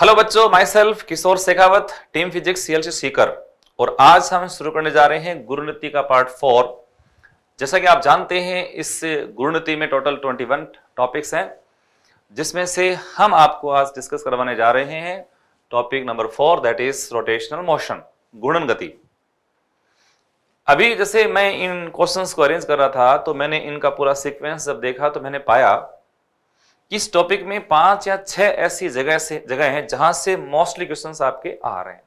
Hello बच्चों myself Kishore Shekhawat team physics CLC Sikar और आज हम शुरू करने जा रहे हैं गुरुनीति का पार्ट फोर जैसा कि आप जानते हैं इस गुरुनीति में टोटल 21 टॉपिक्स हैं जिसमें से हम आपको आज डिस्कस करवाने जा रहे हैं topic number four that is rotational motion गुणन गति अभी जैसे मैं इन क्वेश्चन को अरेंज कर रहा था तो मैंने इनका पूरा सिक्वेंस जब देखा तो मैंने पाया किस टॉपिक में पांच या छह ऐसी जगह से जगह हैं जहां से मोस्टली क्वेश्चन आपके आ रहे हैं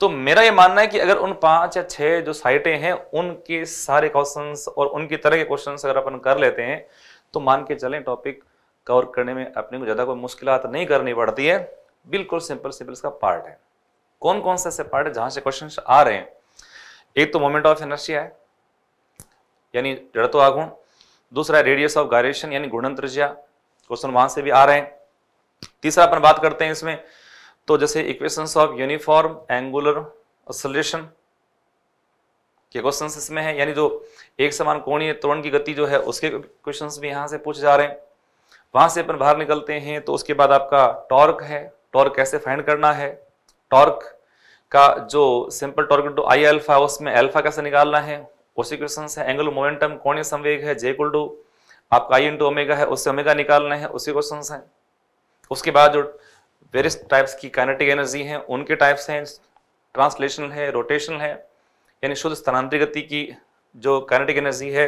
तो मेरा ये मानना है कि अगर उन पांच या छह जो साइटें हैं उनके सारे क्वेश्चन और उनकी तरह के क्वेश्चन अगर अपन कर लेते हैं तो मान के चलें टॉपिक कवर करने में अपने को ज़्यादा कोई मुश्किल नहीं करनी पड़ती है बिल्कुल सिंपल सिंपल इसका पार्ट है कौन कौन से ऐसे पार्ट है जहां से क्वेश्चन आ रहे हैं एक तो मोमेंट ऑफ एनर्जी है यानी जड़ तो आगुण दूसरा रेडियस ऑफ गायरेशन यानी गुणन त्रिज्या क्वेश्चन वहां से भी आ रहे हैं तीसरा अपन बात करते हैं इसमें तो जैसे equations of uniform angular acceleration के क्वेश्चंस इसमें है यानी जो एक समान कोणीय त्वरण की गति जो है उसके क्वेश्चन भी यहाँ से पूछे जा रहे हैं वहां से अपन बाहर निकलते हैं तो उसके बाद आपका टॉर्क है टॉर्क कैसे फाइंड करना है टॉर्क का जो simple torque to I alpha उसमें एल्फा कैसे निकालना है उसी क्वेश्चन से एंगल मोमेंटम कोणीय संवेग है जे कुल टू आपका आई इंटू ओमेगा है उससे ओमेगा निकालना है उसी क्वेश्चन से उसके बाद जो वेरियस टाइप्स की काइनेटिक एनर्जी हैं उनके टाइप्स हैं ट्रांसलेशनल है रोटेशनल है यानी शुद्ध स्थानांतरित गति की जो काइनेटिक एनर्जी है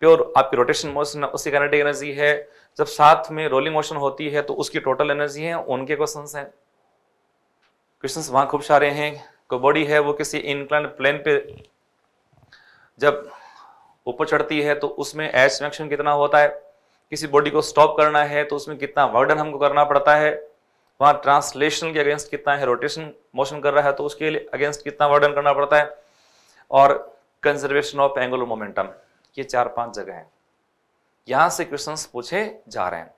प्योर आपकी रोटेशन मोशन है उसकी काइनेटिक एनर्जी है जब साथ में रोलिंग मोशन होती है तो उसकी टोटल एनर्जी है उनके क्वेश्चन है क्वेश्चन वहाँ खूब सारे हैं कोई बॉडी है वो किसी इंक्लाइन प्लेन पे जब ऊपर चढ़ती है तो उसमें एच सिलेक्शन कितना होता है किसी बॉडी को स्टॉप करना है तो उसमें कितना वर्डन हमको करना पड़ता है वहाँ ट्रांसलेशन के अगेंस्ट कितना है रोटेशन मोशन कर रहा है तो उसके लिए अगेंस्ट कितना वर्डन करना पड़ता है और कंजर्वेशन ऑफ एंगुलर मोमेंटम ये चार पांच जगह हैं यहां से क्वेश्चन पूछे जा रहे हैं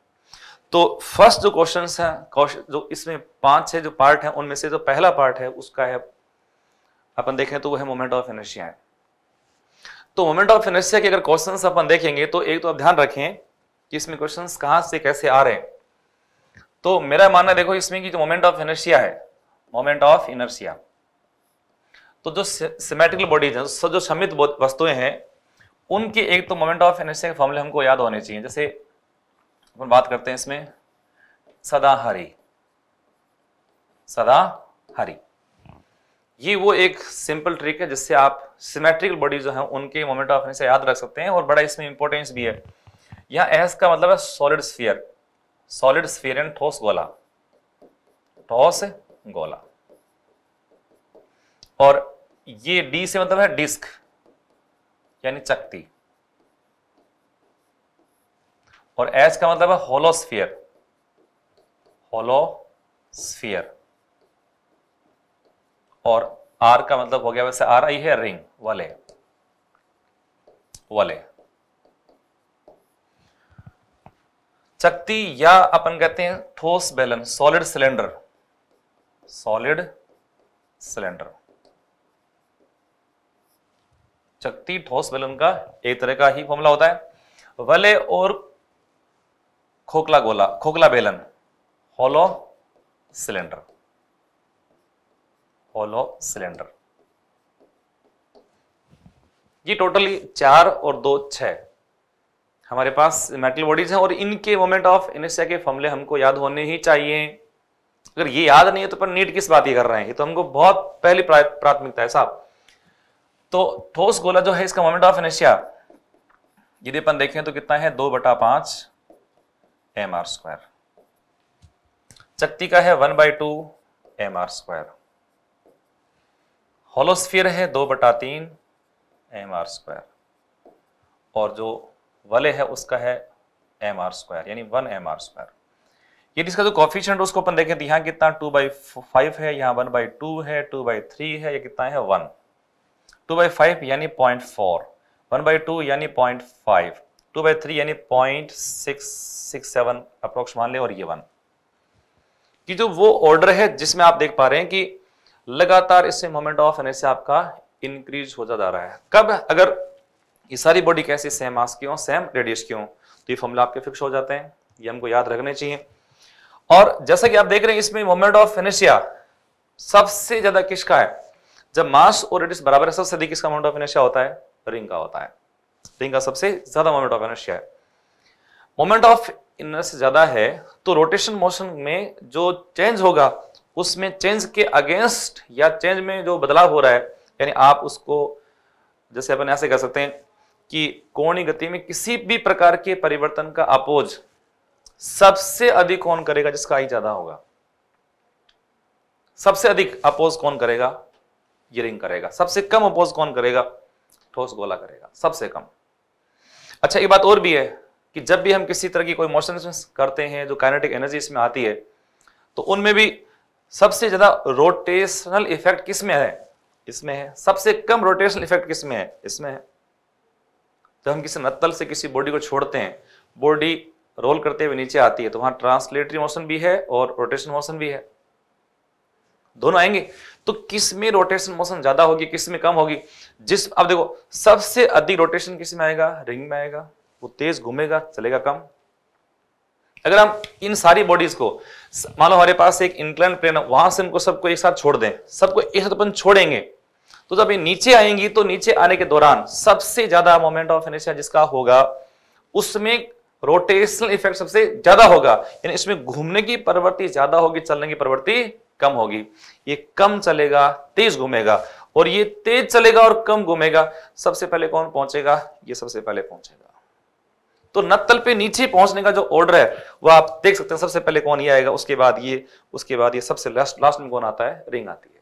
तो फर्स्ट जो क्वेश्चन है जो इसमें पांच छह जो पार्ट है उनमें से जो पहला पार्ट है उसका है अपन देखें तो वो है मोमेंट ऑफ एनर्जिया है तो मोमेंट ऑफ इनर्शिया के अगर क्वेश्चन अपन देखेंगे तो एक तो आप ध्यान रखें कि इसमें क्वेश्चन कहां से कैसे आ रहे हैं तो मेरा मानना देखो इसमें कि जो मोमेंट ऑफ इनर्शिया है मोमेंट ऑफ इनर्शिया तो जो सिमेट्रिकल बॉडीज हैं जो समित वस्तुएं हैं उनके एक तो मोमेंट ऑफ इनर्शिया के फॉर्मूले हमको याद होने चाहिए जैसे अपन बात करते हैं इसमें सदा हरी सदा हरी ये वो एक सिंपल ट्रिक है जिससे आप सिमेट्रिकल बॉडी जो है उनके मोमेंट ऑफ से याद रख सकते हैं और बड़ा इसमें इंपॉर्टेंस भी है यहाँ एस का मतलब है solid sphere solid sphere and ठोस गोला ठोस गोला और ये डी से मतलब है डिस्क यानी चक्ती और एच का मतलब है होलोस्फियर होलोस्फियर और आर का मतलब हो गया वैसे आर आई है रिंग वाले वाले चक्ती या अपन कहते हैं ठोस बेलन सॉलिड सिलेंडर सॉलिड सिलेंडर चक्ती ठोस बेलन का एक तरह का ही फॉर्मूला होता है वले और खोखला गोला खोखला बेलन हॉलो सिलेंडर होलो सिलेंडर ये टोटली चार और दो छः हमारे पास मेटल बॉडीज हैं और इनके मोमेंट ऑफ इनर्शिया के फॉर्मूले हमको याद होने ही चाहिए अगर ये याद नहीं है तो पर नीट किस बात ये कर रहे हैं ये तो हमको बहुत पहली प्राथमिकता है साहब तो ठोस गोला जो है इसका मोमेंट ऑफ इनर्शिया यदि अपन देखें तो कितना है दो बटा पांच एम आर स्क्वायर चक्ति का है one by two M R square hollow sphere है दो बटा तीन एम आर स्क्वायर और जो वले है उसका है एम आर स्क्वायर यानी वन एम आर स्क्वायर ये इसका जो कॉफिशेंट उसको अपन देखें तो यहाँ कितना टू बाई फाइव है यहाँ वन बाई टू है टू बाई थ्री है या कितना है वन टू बाई फाइव यानी point four one by two यानी point five two by three यानी point six six seven approx मान लें और ये वन कि जो वो ऑर्डर है जिसमें आप देख पा रहे हैं कि लगातार इससे मोमेंट ऑफ एनर्जी आपका इंक्रीज हो जा रहा है कब अगर ये सारी बॉडी कैसी सेम मास की हो सेम रेडियस की हो तो ये फॉर्मूला आपके फिक्स हो जाते हैं ये हमको याद रखने चाहिए और जैसा कि आप देख रहे हैं इसमें मोमेंट ऑफ इनर्शिया सबसे ज्यादा किसका है जब मास और रेडियस बराबर है सबसे अधिक किसका मोमेंट ऑफ इनर्शिया होता है रिंग का होता है रिंग का सबसे ज्यादा मोमेंट ऑफ इनर्शिया है मोमेंट ऑफ इनर्स ज्यादा है तो रोटेशन मोशन में जो चेंज होगा उसमें चेंज के अगेंस्ट या चेंज में जो बदलाव हो रहा है यानी आप उसको जैसे अपन ऐसे कह सकते हैं कि कोणी गति में किसी भी प्रकार के परिवर्तन का अपोज सबसे अधिक कौन करेगा जिसका आई ज्यादा होगा सबसे अधिक अपोज कौन करेगा गिरिंग करेगा सबसे कम अपोज कौन करेगा ठोस गोला करेगा सबसे कम अच्छा एक बात और भी है कि जब भी हम किसी तरह की कोई मोशन करते हैं जो काइनेटिक एनर्जी इसमें आती है तो उनमें भी सबसे ज़्यादा रोटेशनल इफेक्ट किसमें है इसमें है सबसे कम रोटेशनल इफेक्ट किसमें है इसमें है जब तो हम किसी नत्तल से किसी बॉडी को छोड़ते हैं बॉडी रोल करते हुए नीचे आती है तो वहां ट्रांसलेटरी मोशन भी है और रोटेशन मोशन भी है दोनों आएंगे तो किस में रोटेशन मोशन ज्यादा होगी किस में कम होगी जिस अब देखो सबसे अधिक रोटेशन किस में आएगा रिंग में आएगा वो तेज घूमेगा चलेगा कम अगर हम इन सारी बॉडीज को मान लो हमारे पास एक इंक्लाइन प्लेन है वहां से इनको सबको एक साथ छोड़ दें सबको एक साथ अपन छोड़ेंगे तो जब ये नीचे आएंगी तो नीचे आने के दौरान सबसे ज्यादा मोमेंट ऑफ इनर्शिया जिसका होगा उसमें रोटेशनल इफेक्ट सबसे ज्यादा होगा यानी इसमें घूमने की प्रवृत्ति ज्यादा होगी चलने की प्रवृत्ति कम होगी ये कम चलेगा तेज घूमेगा और ये तेज चलेगा और कम घूमेगा सबसे पहले कौन पहुंचेगा ये सबसे पहले पहुंचेगा तो नत्तल पे नीचे पहुंचने का जो ऑर्डर है वह आप देख सकते हैं सबसे पहले कौन ये आएगा उसके बाद ये उसके बाद ये सबसे लास्ट लास्ट में कौन आता है रिंग आती है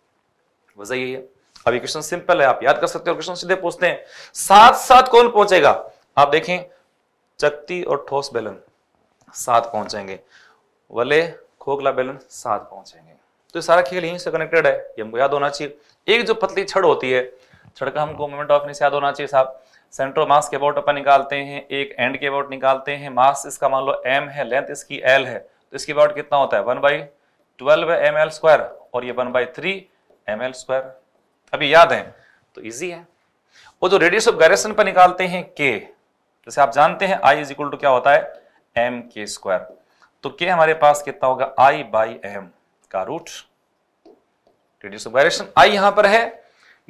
वजह यही है अभी क्वेश्चन सिंपल है आप याद कर सकते हो क्वेश्चन सीधे पूछते हैं साथ साथ कौन पहुंचेगा आप देखें चकती और ठोस बेलन साथ पहुंचेंगे वले खोखला बेलन साथ पहुंचेंगे तो ये सारा खेल यहीं से कनेक्टेड है ये हमको याद होना चाहिए एक जो पतली छड़ होती है छड़ का हमको मोमेंट ऑफ याद होना चाहिए साहब सेंट्रो मास के अबाउट अपन निकालते हैं एक एंड के अबाउट निकालते हैं मास इसका मान लो एम है लेंथ इसकी एल है तो इसके अबाउट कितना होता है one by twelve M L square और ये one by three M L square अभी याद है तो ईजी है वो जो रेडियस ऑफ गायरेसन पर निकालते हैं के जैसे आप जानते हैं आई इज इक्वल टू क्या होता है एम के स्क्वायर तो के हमारे पास कितना होगा आई बाई एम का root radius of gyration I यहां पर है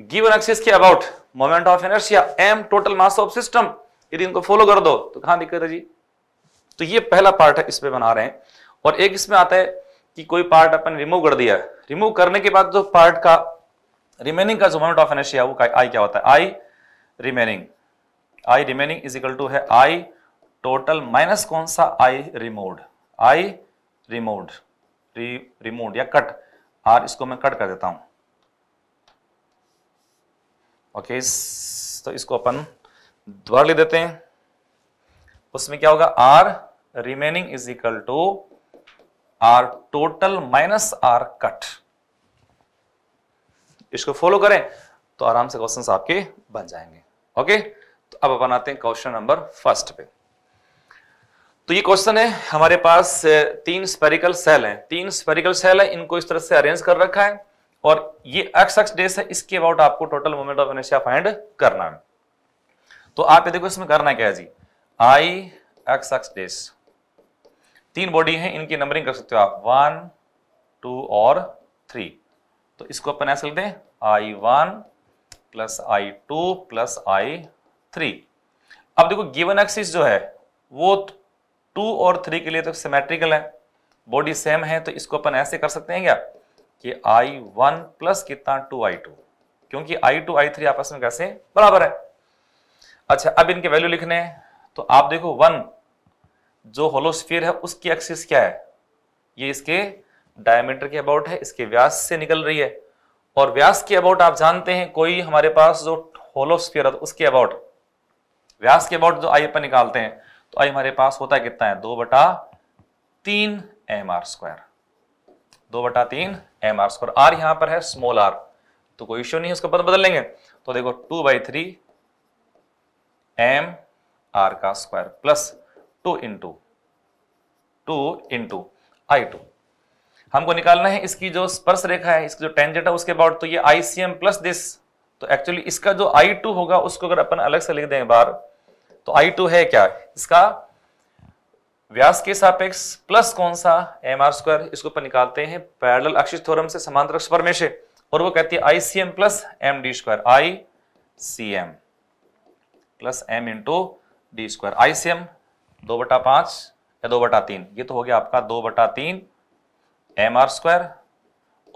गिवन एक्सिस के about moment of inertia M total mass of system यदि इनको फॉलो कर दो तो कहां दिक्कत है जी तो ये पहला पार्ट है इसमें बना रहे हैं और एक इसमें आता है कि कोई पार्ट अपन रिमूव कर दिया रिमूव करने के बाद जो पार्ट का रिमेनिंग का जो मोमेंट ऑफ एनर्शिया वो आई क्या होता है I remaining I remaining is equal to है आई टोटल माइनस कौन सा आई रिमोड आई रिमूव्ड रिमोड या कट आर इसको मैं कट कर देता हूं ओके तो इसको अपन द्वार ले देते हैं उसमें क्या होगा R remaining is equal to R total minus R cut इसको फॉलो करें तो आराम से क्वेश्चन आपके बन जाएंगे ओके तो अब अपन आते हैं क्वेश्चन नंबर फर्स्ट पे तो ये क्वेश्चन है हमारे पास तीन स्पेरिकल सेल हैं तीन स्पेरिकल सेल है इनको इस तरह से अरेंज कर रखा है और ये एक्स एक्स डेस है इसके अबाउट आपको total moment of inertia find करना है तो आप ये देखो इसमें करना क्या है जी आई एक्स एक्स डेस तीन बॉडी हैं इनकी नंबरिंग कर सकते हो आप वन टू और थ्री तो इसको अपन ऐसे लेते हैं I one plus I two plus I three अब देखो गिवन एक्सिस जो है वो टू और थ्री के लिए तो सिमेट्रिकल है बॉडी सेम है तो इसको अपन ऐसे कर सकते हैं क्या कि आई वन प्लस कितना टू आई टू क्योंकि आई टू आई थ्री आपस में कैसे बराबर है अच्छा अब इनके वैल्यू लिखने हैं तो आप देखो वन जो होलोस्फीयर है उसकी एक्सिस क्या है ये इसके डायमीटर के अबाउट है इसके व्यास से निकल रही है और व्यास के अबाउट आप जानते हैं कोई हमारे पास जो होलोस्फीयर है तो उसके अबाउट व्यास के अबाउट जो आई पर निकालते हैं तो आई हमारे पास होता है कितना है दो बटा तीन एम आर स्क्वायर दो बटा तीन एम आर स्क्वायर आर यहां पर है स्मॉल आर तो कोई इश्यू नहीं है उसका पद बदल लेंगे तो देखो two by three M R का square plus two into two into I two हमको निकालना है इसकी जो स्पर्श रेखा है इसकी जो टेंजेंट है उसके अबाउट तो ये I C M plus this तो एक्चुअली इसका जो आई टू होगा उसको अगर अपन अलग से लिख दें बार तो आई टू है क्या इसका व्यास के सापेक्ष प्लस कौन सा एम आर स्क्वायर इसको ऊपर निकालते हैं पैरल अक्षित थोरम से समांतर अक्ष पर में से और वो कहती है I C M plus M D square I C M plus M into D square I C M दो बटा पांच या दो बटा तीन ये तो हो गया आपका दो बटा तीन एम आर स्क्वायर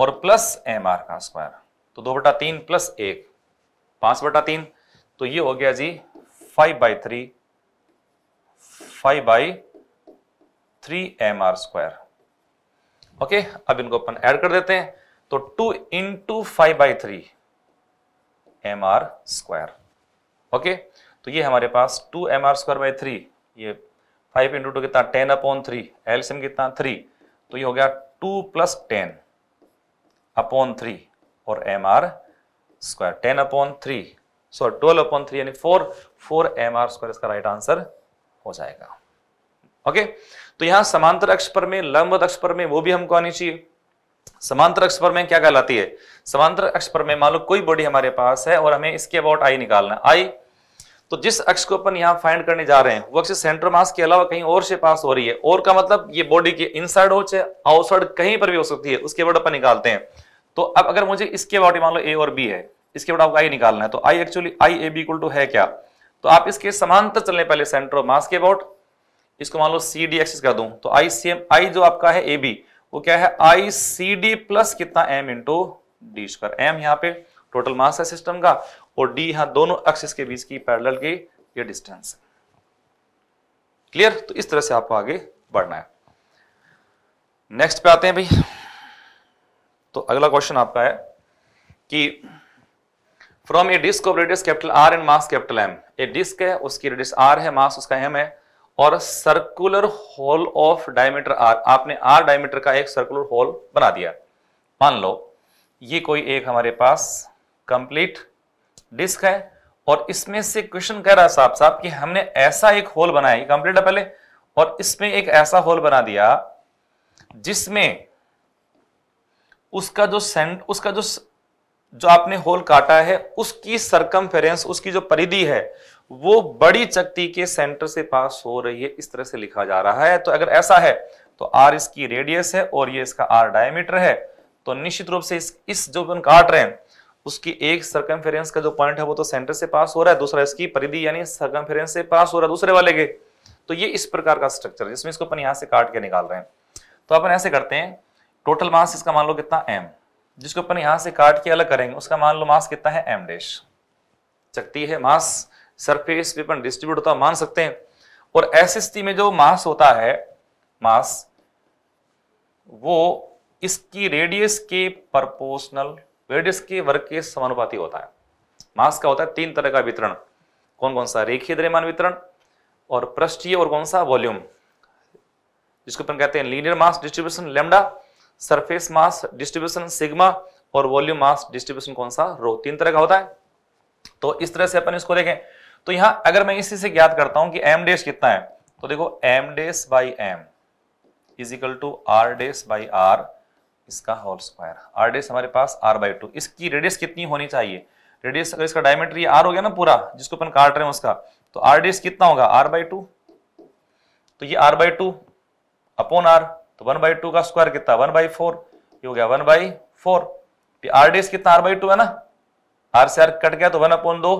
और प्लस एम आर का स्क्वायर तो दो बटा तीन प्लस एक पांच बटा तीन तो ये हो गया जी five by three five by three M R square okay अब इनको अपन ऐड कर देते हैं तो two into five by three M R square okay तो ये हमारे पास two M R square by three ये फाइव इंटू टू कितना टेन अपॉन थ्री एल्सियम कितना थ्री तो ये हो गया two plus ten upon three और M R square ten upon three so twelve upon three यानी four four M R square इसका राइट आंसर हो जाएगा ओके तो यहां समांतर अक्ष पर में लंब अक्ष पर में वो भी हमको आनी चाहिए समांतर अक्ष पर में क्या कहलाती है समांतर अक्ष पर में मान लो कोई बॉडी हमारे पास है और हमें इसके अबाउट आई निकालना है आई तो जिस अक्ष को अपन यहां फाइंड करने जा रहे हैं वो अक्ष सेंटर मास के अलावा कहीं और से पास हो रही है और का मतलब ये बॉडी के इनसाइड हो चाहे आउटसाइड कहीं पर भी हो सकती है उसके बाद अपन निकालते हैं तो अब अगर मुझे इसके अबाउट मान लो ए और बी है इसके बाद आपको आई निकालना है तो I actually I A B equal to है क्या तो आप इसके समांतर चलने पहले सेंटर मास के अबाउट इसको मान लो सी डी एक्सिस कर दू तो आई सी एम आई जो आपका है ए बी वो क्या है आई सी डी प्लस कितना M into D square M यहाँ पे टोटल मास है सिस्टम का और डी यहाँ दोनों एक्सिस के बीच की पैरेलल की ये डिस्टेंस क्लियर तो इस तरह से आपको आगे बढ़ना है नेक्स्ट पे आते हैं भाई तो अगला क्वेश्चन आपका है कि from a disc of radius capital R and mass capital M a disc है उसकी रेडियस आर है मास उसका एम है और circular hole of diameter R आपने आर डायमीटर का एक सर्कुलर होल बना दिया मान लो ये कोई एक हमारे पास कंप्लीट डिस्क है और इसमें से क्वेश्चन कह रहा है साहब साहब कि हमने ऐसा एक होल बनाया कंप्लीट है पहले और इसमें एक ऐसा होल बना दिया जिसमें उसका जो सेंट उसका जो जो आपने होल काटा है उसकी सरकम उसकी जो परिधि है वो बड़ी चक्ति के सेंटर से पास हो रही है इस तरह से लिखा जा रहा है तो अगर ऐसा है तो आर इसकी रेडियस है और ये इसका आर डायमीटर है तो निश्चित रूप से इस, इस जो अपन काट रहे हैं उसकी एक सर्कमफेरेंस का जो पॉइंट है वो तो सेंटर से पास हो रहा है दूसरा इसकी परिधि यानी सर्कमफेरेंस से पास हो रहा है दूसरे वाले के तो ये इस प्रकार का स्ट्रक्चर है जिसमें इसको अपन यहां से काट के निकाल रहे हैं तो अपन ऐसे करते हैं टोटल मास इसका मान लो कितना एम जिसको अपन यहां से काट के अलग करेंगे उसका मान लो मास कितना है एम डैश चकती है मास सरफेस पे अपन डिस्ट्रीब्यूट होता मान सकते हैं और ऐसी स्थिति में जो मास होता है मास वो इसकी रेडियस के प्रपोर्शनल रेडियस के वर्ग के समानुपाती होता है मास का होता है तीन तरह का वितरण कौन कौन सा रेखीय द्रव्यमान वितरण और पृष्ठीय और कौन सा वॉल्यूम जिसको अपन कहते हैं linear mass distribution lambda surface mass distribution sigma और वॉल्यूम मास डिस्ट्रीब्यूशन कौन सा रो तीन तरह का होता है तो इस तरह से अपन इसको देखें तो यहां अगर मैं इसी से ज्ञात करता हूं कि एम डेस कितना है तो देखो M dash by M is equal to R dash by R इसका होल स्क्वायर आर डेस हमारे पास आर बाई टू इसकी रेडियस कितनी होनी चाहिए रेडियस अगर इसका डायमीटर ये आर हो गया ना पूरा जिसको अपन काट रहे हैं उसका तो आर डेस कितना होगा आर बाई टू तो ये R by two upon R तो वन बाई टू का स्क्वायर कितना वन बाई फोर ये हो गया one by four R dash कितना आर बाई टू है ना आर से आर कट गया तो वन अपोन दो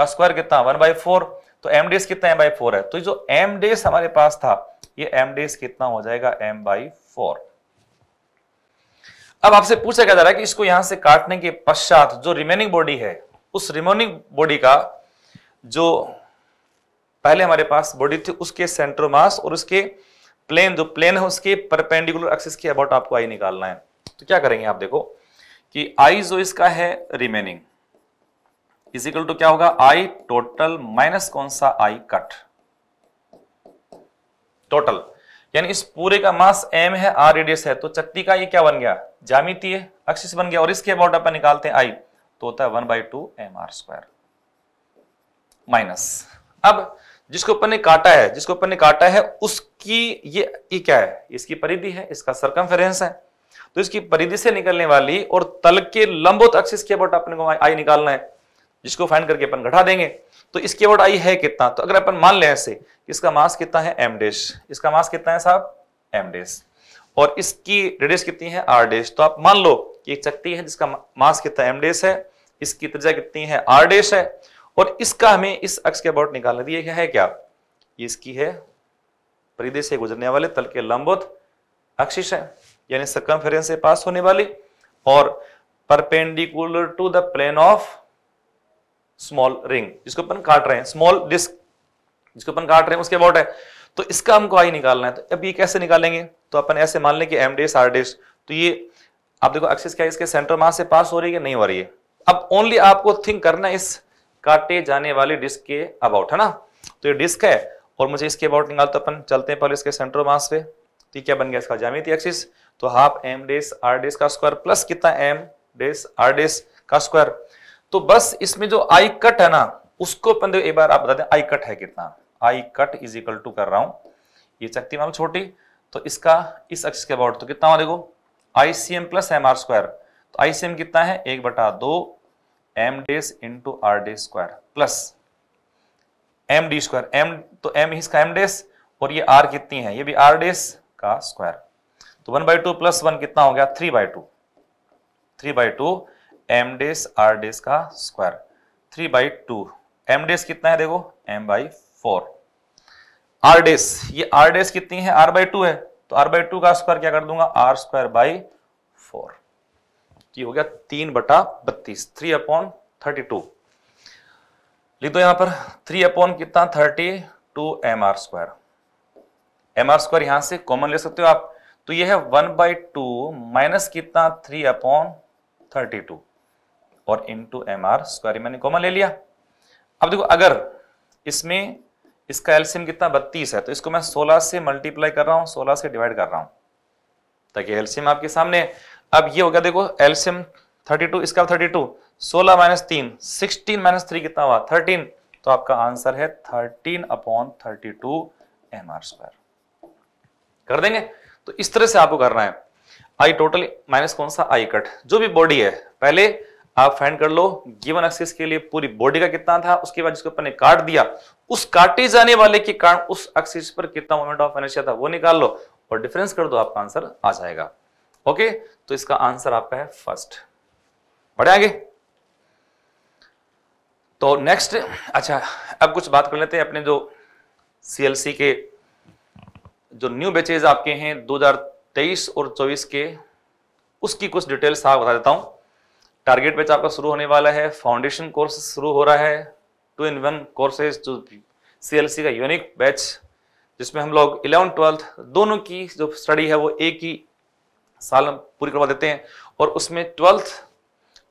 का स्क्वायर कितना वन बाई फोर तो एम डेस कितना एम बाई फोर है तो जो एम डेस हमारे पास था ये एम डेस कितना हो जाएगा एम बाई फोर अब आपसे पूछा क्या जा रहा है कि इसको यहां से काटने के पश्चात जो रिमेनिंग बॉडी है उस रिमेनिंग बॉडी का जो पहले हमारे पास बॉडी थी उसके सेंट्रो मास और उसके प्लेन जो प्लेन है उसके परपेंडिकुलर एक्सिस के अबाउट आपको आई निकालना है तो क्या करेंगे आप देखो कि आई जो इसका है रिमेनिंग इजिकल टू क्या होगा आई टोटल माइनस कौन सा आई कट टोटल यानी इस पूरे का मास एम है आर रेडियस है तो चक्ति का ये क्या बन गया जामितीय अक्षिस बन गया और इसके अबाउट अपन निकालते हैं आई तो होता है one by two M R square minus अब जिसको अपन ने काटा है जिसको अपन ने काटा है उसकी ये ये क्या है इसकी परिधि है इसका सरकम है तो इसकी परिधि से निकलने वाली और तल के लंबोत अक्षिस के अबाउट अपने को आई निकालना है जिसको फाइंड करके अपन घटा देंगे तो इसकी वोट आई है कितना तो अगर अपन मान लें ऐसे इसका मास कितना है एम डेस इसका मास कितना है साहब एम डेस और इसकी रेडियस कितनी है आर डेस तो आप मान लो कि एक चक्ति है जिसका मास कितना एम डेस है इसकी त्रिज्या कितनी है आर डेस है और इसका हमें इस अक्ष के अबाउट निकालना दिए है क्या इसकी है परिधि से गुजरने वाले तल के लंबवत अक्षिश है यानी सकम से पास होने वाली और perpendicular to the plane of small ring जिसको अपन काट रहे हैं स्मॉल डिस्क जिसको अपन काट रहे हैं उसके अबाउट है तो इसका हमको आई निकालना है तो अब ये कैसे निकालेंगे तो अपन ऐसे मान लें कि एम डिस आर डेस तो ये आप देखो एक्सिस क्या है इसके सेंटर मास से पास हो रही है नहीं हो रही है अब ओनली आपको थिंक करना है इस काटे जाने वाले डिस्क के अबाउट है ना तो ये डिस्क है और मुझे इसके अबाउट निकालते अपन चलते हैं पहले इसके सेंटर मास पे तो क्या बन गया इसका जामिति एक्सिस तो half M dash R dash का स्क्वायर प्लस कितना एम डिस आर डिस का स्क्वायर तो बस इसमें जो आई कट है ना उसको अपन एक बार आप बता दें आई कट है कितना I cut is equal to कर रहा हूं ये चकती मान छोटी तो इसका इस अक्ष के अबाउट तो कितना देखो I C M plus M R square तो आई सी एम कितना है एक बटा दो M dash into R dash square plus M D square M तो एम इसका एम डेस और ये आर कितनी है ये भी आर डेस का स्क्वायर तो one by two plus one कितना हो गया three by two three by two M dash R dash का square three by two M dash कितना है देखो M by four R dash ये आर डेस कितनी है आर बाई टू है तो आर बाई टू का स्क्वायर क्या कर दूंगा आर स्क्वायर बाई फोर ये हो गया तीन बटा बत्तीस थ्री अपॉन थर्टी टू लिख दो यहां पर थ्री अपॉन कितना thirty two M R square M R square यहां से कॉमन ले सकते हो आप तो ये है वन बाई टू माइनस कितना थ्री अपॉन थर्टी टू और into M R square मैंने कॉमन ले लिया अब देखो अगर इसमें इसका एल्सियम कितना बत्तीस है तो इसको मैं सोलह से मल्टीप्लाई कर रहा हूं सोलह से डिवाइड कर रहा हूं ताकि एल्सियम आपके सामने अब ये हो गया देखो एल्सियम थर्टी टू इसका थर्टी टू सोलह माइनस तीन सिक्सटीन माइनस थ्री कितना हुआ थर्टीन तो आपका आंसर है thirteen upon thirty two M R square कर देंगे तो इस तरह से आपको करना है आई टोटल माइनस कौन सा आई कट जो भी बॉडी है पहले आप फाइंड कर लो गिवन एक्सिस के लिए पूरी बॉडी का कितना था उसके बाद जिसको अपने ने काट दिया उस काटे जाने वाले के कारण उस एक्सिस पर कितना मोमेंट ऑफ एनर्जिया था वो निकाल लो और डिफरेंस कर दो आपका आंसर आ जाएगा ओके तो इसका आंसर आपका है फर्स्ट बढ़े आगे तो नेक्स्ट अच्छा अब कुछ बात कर लेते हैं अपने जो सीएलसी के जो न्यू बैचेज आपके हैं 2023 और 24 के उसकी कुछ डिटेल्स आप हाँ बता देता हूं टारगेट बैच आपका शुरू होने वाला है फाउंडेशन कोर्स शुरू हो रहा है two in one courses two C का यूनिक बैच जिसमें हम लोग इलेवन ट्वेल्थ दोनों की जो स्टडी है वो एक ही साल पूरी करवा देते हैं और उसमें ट्वेल्थ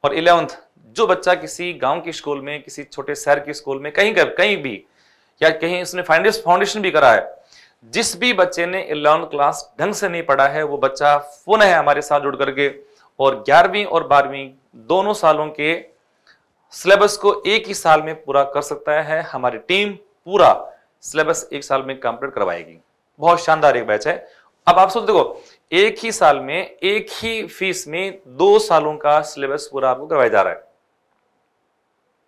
और इलेवंथ जो बच्चा किसी गांव के स्कूल में किसी छोटे शहर के स्कूल में कहीं कहीं भी या कहीं उसने फाइनेंस फाउंडेशन भी करा है जिस भी बच्चे ने इलेवंथ क्लास ढंग से नहीं पढ़ा है वो बच्चा फोन है हमारे साथ जुड़ करके और ग्यारहवीं और बारहवीं दोनों सालों के सिलेबस को एक ही साल में पूरा कर सकता है हमारी टीम पूरा सिलेबस एक साल में कंप्लीट करवाएगी बहुत शानदार एक बैच है अब आप सोच देखो एक ही साल में एक ही फीस में दो सालों का सिलेबस पूरा आपको करवाया जा रहा है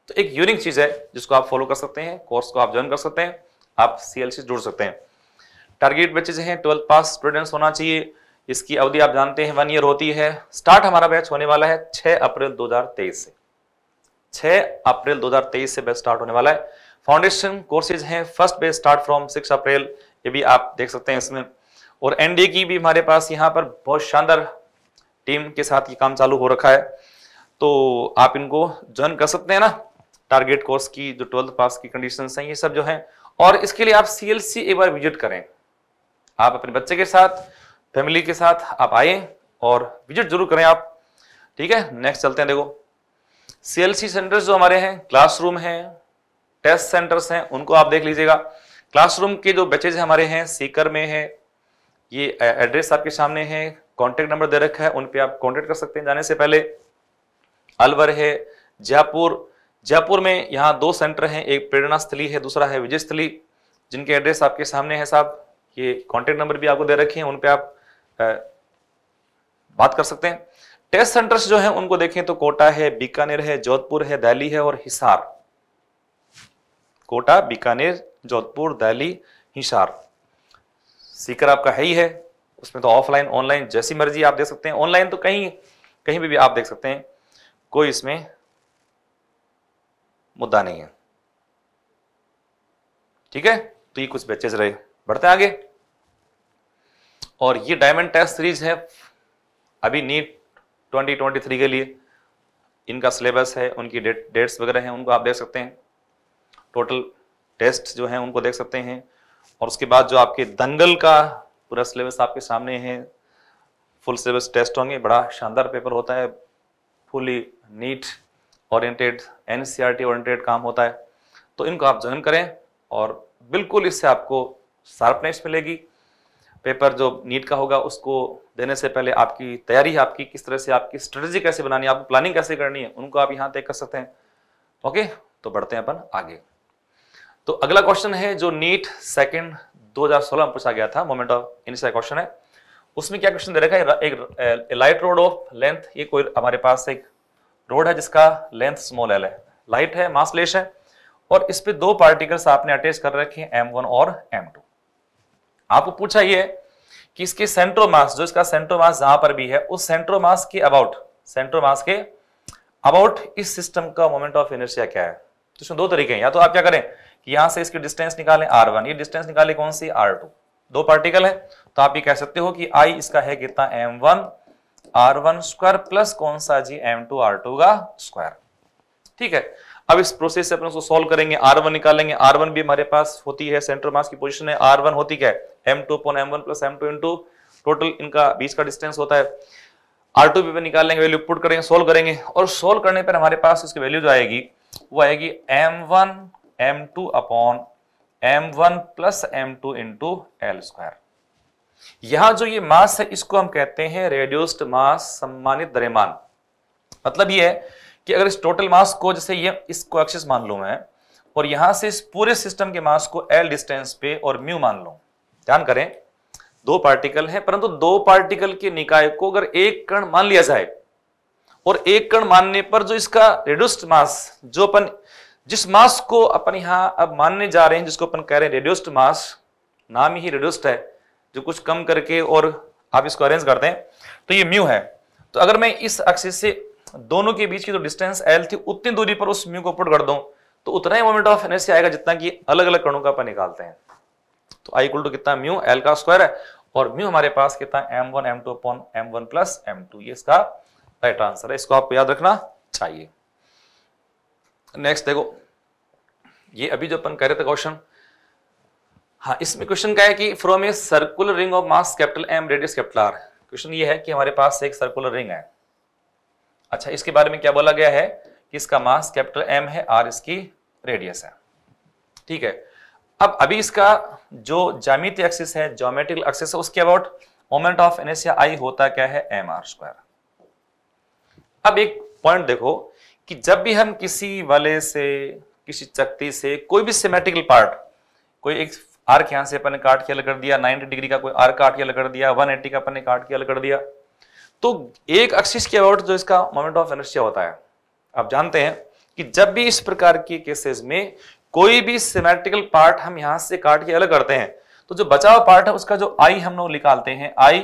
तो एक यूनिक चीज है जिसको आप फॉलो कर सकते हैं कोर्स को आप ज्वाइन कर सकते हैं आप सीएलसी से जुड़ सकते हैं टारगेट बच्चे हैं ट्वेल्थ पास स्टूडेंट्स होना चाहिए इसकी अवधि आप जानते हैं वन ईयर होती है स्टार्ट हमारा बैच होने वाला है 6 अप्रैल 2023 से 6 अप्रैल 2023 से बैच स्टार्ट होने वाला है फाउंडेशन कोर्सेज हैं first batch start from 6 April ये भी आप देख सकते हैं इसमें और एनडीए की भी हमारे पास यहाँ पर बहुत शानदार टीम के साथ ये काम चालू हो रखा है तो आप इनको ज्वाइन कर सकते हैं ना टारगेट कोर्स की जो ट्वेल्थ पास की कंडीशन है ये सब जो है और इसके लिए आप सी एक बार विजिट करें आप अपने बच्चे के साथ फैमिली के साथ आप आए और विजिट जरूर करें आप ठीक है नेक्स्ट चलते हैं देखो सीएलसी सेंटर्स जो हमारे हैं क्लासरूम हैं टेस्ट सेंटर्स हैं उनको आप देख लीजिएगा क्लासरूम के जो बैचेज हमारे हैं सीकर में है ये एड्रेस आपके सामने है कॉन्टेक्ट नंबर दे रखा है उन पर आप कॉन्टेक्ट कर सकते हैं जाने से पहले अलवर है जयपुर जयपुर में यहाँ दो सेंटर हैं एक प्रेरणा स्थली है दूसरा है विजय स्थली जिनके एड्रेस आपके सामने है साहब ये कॉन्टेक्ट नंबर भी आपको दे रखे हैं उन पर आप बात कर सकते हैं टेस्ट सेंटर्स जो हैं उनको देखें तो कोटा है बीकानेर है जोधपुर है दिल्ली है और हिसार कोटा बीकानेर जोधपुर दिल्ली हिसार सीकर आपका है ही है उसमें तो ऑफलाइन ऑनलाइन जैसी मर्जी आप देख सकते हैं ऑनलाइन तो कहीं कहीं भी, भी आप देख सकते हैं कोई इसमें मुद्दा नहीं है ठीक है तो ये कुछ बैचेज रहे बढ़ते आगे और ये डायमंड टेस्ट सीरीज है अभी नीट 2023 के लिए इनका सिलेबस है उनकी डेट डेट्स वगैरह हैं उनको आप देख सकते हैं टोटल टेस्ट जो हैं उनको देख सकते हैं और उसके बाद जो आपके दंगल का पूरा सिलेबस आपके सामने है फुल सिलेबस टेस्ट होंगे बड़ा शानदार पेपर होता है fully NEET oriented N oriented काम होता है तो इनको आप ज्वाइन करें और बिल्कुल इससे आपको शार्पनेस मिलेगी पेपर जो नीट का होगा उसको देने से पहले आपकी तैयारी है आपकी किस तरह से आपकी स्ट्रेटजी कैसे बनानी है आपको प्लानिंग कैसे करनी है उनको आप यहाँ तय कर सकते हैं ओके तो बढ़ते हैं अपन आगे तो अगला क्वेश्चन है जो नीट सेकंड 2016 में पूछा गया था मोमेंट ऑफ इनिशियल क्वेश्चन है उसमें क्या क्वेश्चन दे रखा है एक लाइट रोड ऑफ लेंथ ये कोई हमारे पास एक रोड है जिसका लेंथ स्मॉल एल है लाइट है मासलेश है और इस पर दो पार्टिकल्स आपने अटैच कर रखे हैं एम वन और एम टू आपको पूछा ये कि इसके सेंट्रोमास जो इसका सेंट्रोमास जहां पर भी है उस सेंट्रोमास के अबाउट सेंट्रोमास के अबाउट इस सिस्टम का मोमेंट ऑफ इनर्शिया क्या है तो इसमें दो तरीके हैं या तो आप क्या करें कि यहां से इसके डिस्टेंस निकालें आर वन ये डिस्टेंस निकाले कौन सी आर टू दो पार्टिकल है तो आप ये कह सकते हो कि आई इसका है कितना M one R one square plus कौन सा जी एम टू आर टू का स्क्वायर ठीक है अब इस प्रोसेस से अपन उसको सोल्व करेंगे आर वन निकालेंगे आर वन भी हमारे पास होती है सेंट्रल मास की पोजिशन है आर वन होती क्या है M two upon M one plus M two into total इनका बीच का डिस्टेंस होता है आर टू भी निकालेंगे वैल्यू पुट करेंगे सोल्व करेंगे और सोल्व करने पर हमारे पास उसकी वैल्यू जो आएगी वो आएगी M one M two upon M one plus M two into L square यहां जो ये मास है इसको हम कहते हैं रेड्यूस्ड मास सम्मानित द्रव्यमान मतलब ये है कि अगर इस टोटल मास को जैसे ये इसको एक्सिस मान लो मैं और यहां से इस पूरे सिस्टम के मास को एल डिस्टेंस पे और म्यू मान लो ध्यान करें दो पार्टिकल है परंतु दो पार्टिकल के निकाय को अगर एक कण मान लिया जाए और एक कण मानने पर जो इसका रेड्यूस्ड मास जो अपन जिस मास को अपन यहां अब मानने जा रहे हैं जिसको अपन कह रहे हैं रेड्यूस्ड मास नाम ही रेड्यूस्ड है जो कुछ कम करके और आप इसको अरेंज करते हैं तो ये म्यू है तो अगर मैं इस अक्ष से दोनों के बीच की जो तो डिस्टेंस एल थी उतनी दूरी पर उस म्यू को पुट कर दो तो उतना ही मोमेंट ऑफ एनर्जी आएगा जितना कि अलग अलग कणों का निकालते हैं तो आई इक्वल टू कितना म्यू एल का स्क्वायर है और म्यू हमारे पास कितना M one M two upon M one plus M two ये इसका राइट आंसर है इसको आपको याद रखना चाहिए नेक्स्ट देखो ये अभी जो अपन कह रहे थे क्वेश्चन हाँ इसमें क्वेश्चन क्या है कि from a circular ring of mass capital M radius capital R question ये है कि हमारे पास एक सर्कुलर रिंग है अच्छा इसके बारे में क्या बोला गया है कि इसका मास कैपिटल एम है आर इसकी रेडियस है ठीक है अब अभी इसका जो जामित एक्सिस है जोमेट्रिकल एक्सिस है उसके अबाउट मोमेंट ऑफ एनेसिया आई होता क्या है एम आर स्क्वायर अब एक पॉइंट देखो कि जब भी हम किसी वाले से किसी चक्ति से कोई भी सिमेट्रिकल पार्ट कोई एक आर्क यहां से अपने काट के अलग कर दिया 90 डिग्री का कोई आर्क काट के अलग कर दिया 180 का अपने काट के अलग कर दिया तो एक एक्सिस के अबाउट जो इसका मोमेंट ऑफ इनर्शिया होता है आप जानते हैं कि जब भी इस प्रकार के केसेस में कोई भी सिमेट्रिकल पार्ट हम यहां से काट के अलग करते हैं तो जो बचा हुआ पार्ट है उसका जो आई हम लोग निकालते हैं आई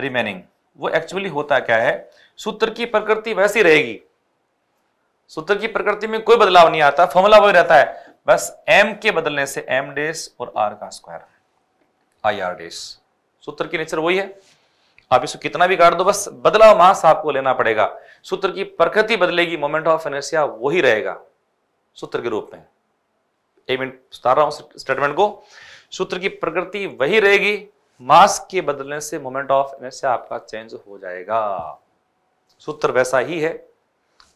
रिमेनिंग वो एक्चुअली होता क्या है सूत्र की प्रकृति वैसी रहेगी सूत्र की प्रकृति में कोई बदलाव नहीं आता फॉर्मूला वही रहता है बस एम के बदलने से एम डेस और आर का स्क्वायर आई आर डेस सूत्र की नेचर वही है आप इसको कितना भी काट दो बस बदलाव मास आपको लेना पड़ेगा सूत्र की प्रकृति बदलेगी मोमेंट ऑफ एनर्सिया वही रहेगा सूत्र के रूप में एक मिनट सुधार रहा हूं स्टेटमेंट को सूत्र की प्रकृति वही रहेगी मास के बदलने से मोमेंट ऑफ एनर्सिया आपका चेंज हो जाएगा सूत्र वैसा ही है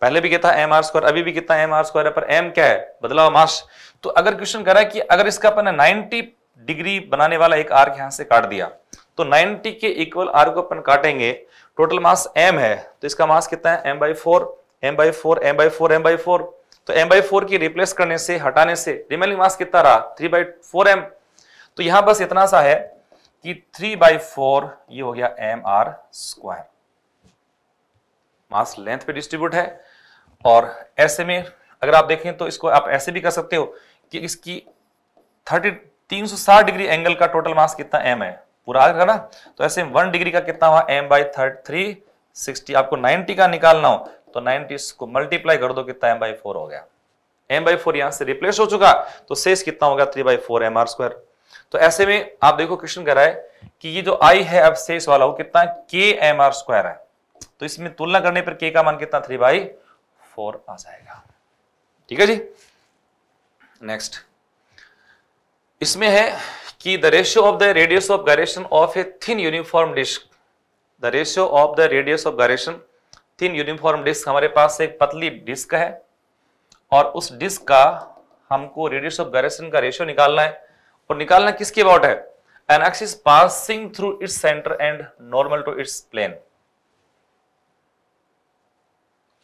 पहले भी कहता एम आर स्क्वायर अभी भी कितना एम आर स्क्वायर है पर एम क्या है बदलाव मास तो अगर क्वेश्चन कह रहा है कि अगर इसका अपन 90 डिग्री बनाने वाला एक आर्क यहां से काट दिया तो 90 के इक्वल आर को अपन काटेंगे टोटल मास एम है तो इसका मास कितना है M by four M by four M by four M by four तो एम बाई फोर की रिप्लेस करने से हटाने से रिमेनिंग मास कितना रहा थ्री बाई फोर एम तो यहां बस इतना सा है कि थ्री बाई फोर ये हो गया M R square mass length पे डिस्ट्रीब्यूट है और ऐसे में अगर आप देखें तो इसको आप ऐसे भी कर सकते हो कि इसकी थर्टी तीन सौ साठ डिग्री एंगल का टोटल मास कितना एम है पूरा आ ना तो ऐसे वन डिग्री का कितना हुआ M by third three sixty आपको नाइनटी का निकालना हो तो नाइनटी को मल्टीप्लाई कर दो कितना एम बाई फोर हो गया एम बाई फोर यहां से रिप्लेस हो चुका तो शेष कितना होगा three by four M R square तो ऐसे में आप देखो क्वेश्चन कह रहा है कि ये जो आई है अब शेष वाला वो कितना के एम आर स्क्वायर है तो इसमें तुलना करने पर के का मान कितना थ्री बाई फोर आ जाएगा ठीक है जी नेक्स्ट इसमें है कि the ratio of the radius of gyration of a thin uniform disc the ratio of the radius of gyration thin uniform disc हमारे पास एक पतली डिस्क है और उस डिस्क का हमको रेडियस ऑफ गायरेशन का रेशियो निकालना है और निकालना किसके अबाउट है an axis passing through its centre and normal to its plane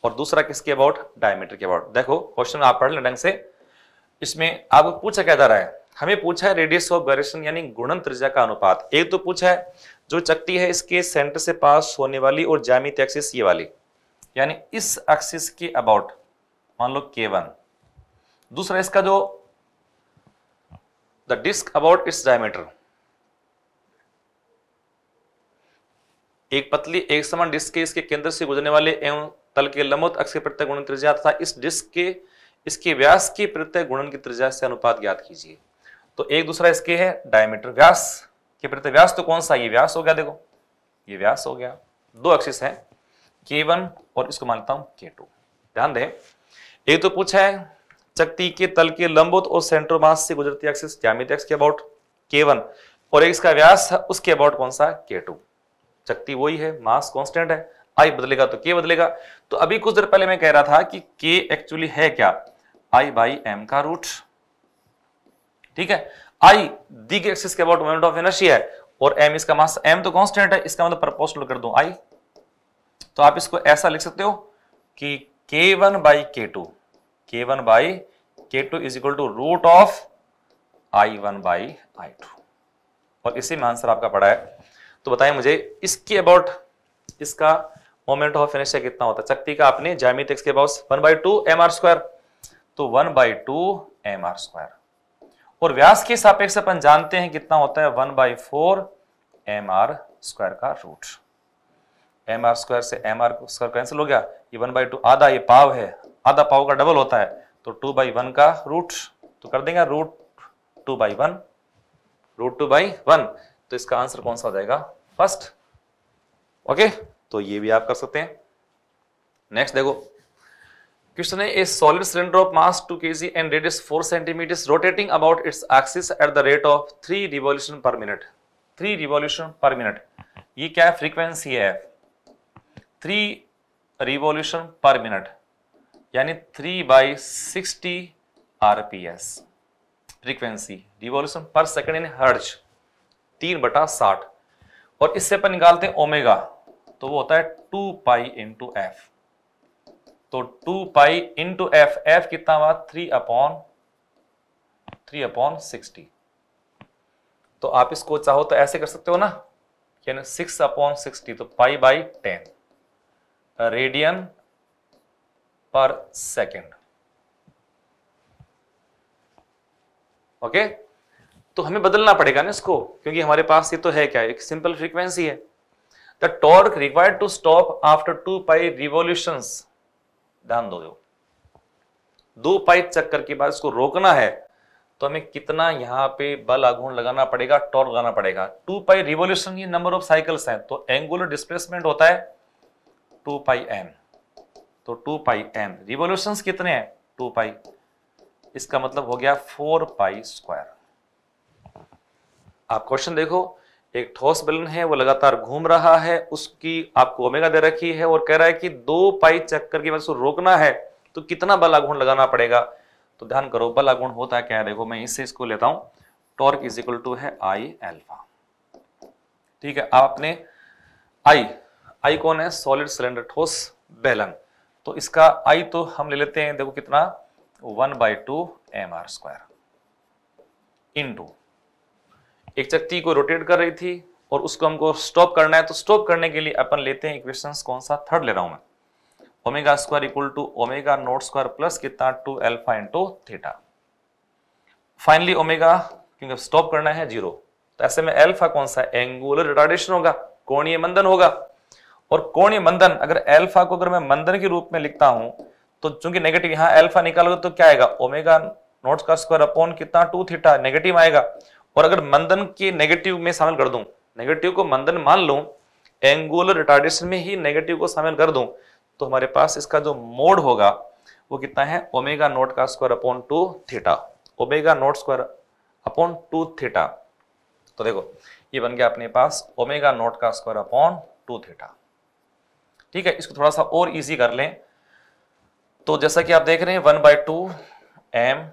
और दूसरा किसके अबाउट डायमीटर के अबाउट देखो क्वेश्चन आप पढ़ लें ढंग से इसमें आपको पूछा क्या जा रहा है हमें पूछा है रेडियस ऑफ गायरेशन यानी गुणन त्रिज्या का अनुपात एक तो पूछा है जो चक्ति है इसके सेंटर से पास होने वाली और जामित एक्सिस ये वाली यानी इस एक्सिस के अबाउट मान लो के वन दूसरा इसका जो the disc about its diameter एक पतली एक समान डिस्क के इसके केंद्र से गुजरने वाले एवं तल के लंबवत अक्ष के प्रत्यय गुणन त्रिज्या तथा इस डिस्क के इसके व्यास के प्रत्यय गुणन की त्रिज्या से अनुपात ज्ञात कीजिए तो एक दूसरा इसके है डायमीटर व्यास के प्रति व्यास तो कौन सा ये व्यास हो गया देखो ये व्यास हो गया दो एक्सिस है के वन और इसको मानता हूं के टू ध्यान दें एक तो पूछा है चक्ति के तल के लंबोत और सेंट्रो मास से गुजरती एक्सिस ज्यामिति एक्स के अबाउट के वन और एक इसका व्यास है उसके अबाउट कौन सा के टू चक्ति वही है मास कांस्टेंट है आई बदलेगा तो के बदलेगा तो अभी कुछ देर पहले मैं कह रहा था कि के एक्चुअली है क्या आई बाई एम का रूट ठीक है आई दी के एक्सिस के अबाउट मोमेंट ऑफ इनर्शिया है और एम इसका मास एम तो कॉन्स्टेंट है इसका मतलब प्रपोर्शनल कर दो आई तो आप इसको ऐसा लिख सकते हो कि K one by K two K one by K two is equal to root of I one by I two और इसी में आंसर आपका पड़ा है तो बताएं मुझे इसके अबाउट इसका मोमेंट ऑफ इनर्शिया कितना होता है शक्ति का आपने जामित एक्स के about one by two M R square तो one by two M R square और व्यास के सापेक्ष अपन जानते हैं कितना होता है one by four M R square का रूट एम आर स्क्वायर से एम आर स्क्वायर कैंसिल हो गया ये वन बाई टू आधा ये पाव है आधा पाव का डबल होता है तो टू बाई वन का रूट तो कर देंगे root two by one root two by one तो इसका आंसर कौन सा हो जाएगा फर्स्ट ओके तो ये भी आप कर सकते हैं नेक्स्ट देखो क्वेश्चन है a solid cylinder of mass two K and radius four centimetre rotating about its axis at the rate of three revolution per minute three revolution per minute ये क्या फ्रीक्वेंसी है थ्री रिवोल्यूशन पर मिनट यानी three by sixty RPS frequency revolution per second in hertz तीन बटा साठ और इससे अपन निकालते हैं ओमेगा तो वो होता है टू पाई इंटू एफ तो two pi into F F कितना हुआ three upon three upon sixty तो आप इसको चाहो तो ऐसे कर सकते हो ना यानी सिक्स अपॉन सिक्सटी तो pi by ten radian per second okay तो हमें बदलना पड़ेगा ना इसको क्योंकि हमारे पास ये तो है क्या एक सिंपल फ्रीक्वेंसी है the torque required to stop after two pi revolutions ध्यान दो दो पाइप चक्कर के बाद इसको रोकना है तो हमें कितना यहां पे बल आघूर्ण लगाना पड़ेगा टॉर्क लगाना पड़ेगा टू पाई रिवोल्यूशन ये नंबर ऑफ साइकिल्स हैं तो एंगुलर डिस्प्लेसमेंट होता है टू पाई एन तो टू पाई एन रिवोल्यूशन कितने हैं टू पाई इसका मतलब हो गया फोर पाई स्क्वायर आप क्वेश्चन देखो एक ठोस बेलन है वो लगातार घूम रहा है उसकी आपको ओमेगा दे रखी है और कह रहा है कि दो पाई चक्कर की वजह से रोकना है तो कितना बल आगुण लगाना पड़ेगा तो ध्यान करो बल आगुण होता है क्या है देखो मैं इससे इसको लेता हूं टॉर्क इज इक्वल टू है आई एल्फा ठीक है आपने आई आई कौन है सॉलिड सिलेंडर ठोस बेलन तो इसका आई तो हम ले लेते हैं देखो कितना one by two M R square into एक चक्की को रोटेट कर रही थी और उसको हमको स्टॉप करना है तो स्टॉप करने के लिए अपन लेते हैं इक्वेशन कौन सा थर्ड ले रहा हूं मैं omega square equal to omega naught square plus कितना two alpha into theta finally omega क्योंकि स्टॉप करना है जीरो तो ऐसे में एल्फा कौन सा एंगुलर रिटार्डेशन होगा कोणीय मंदन होगा और कोणीय मंदन अगर एल्फा को अगर मैं मंदन के रूप में लिखता हूं तो चूंकि नेगेटिव यहां एल्फा निकालोगे तो क्या आएगा ओमेगा नोट का स्क्वायर अपॉन कितना टू थीटा नेगेटिव आएगा और अगर मंदन के नेगेटिव में शामिल कर दूं नेगेटिव को मंदन मान लूं एंगुलर रिटार्डेशन में ही नेगेटिव को शामिल कर दूं तो हमारे पास इसका जो मोड होगा वो कितना है ओमेगा नोट का square upon two theta omega naught square upon two theta तो देखो ये बन गया अपने पास ओमेगा नोट का स्क्वायर अपॉन टू थीटा ठीक है इसको थोड़ा सा और इजी कर लें तो जैसा कि आप देख रहे हैं one by two M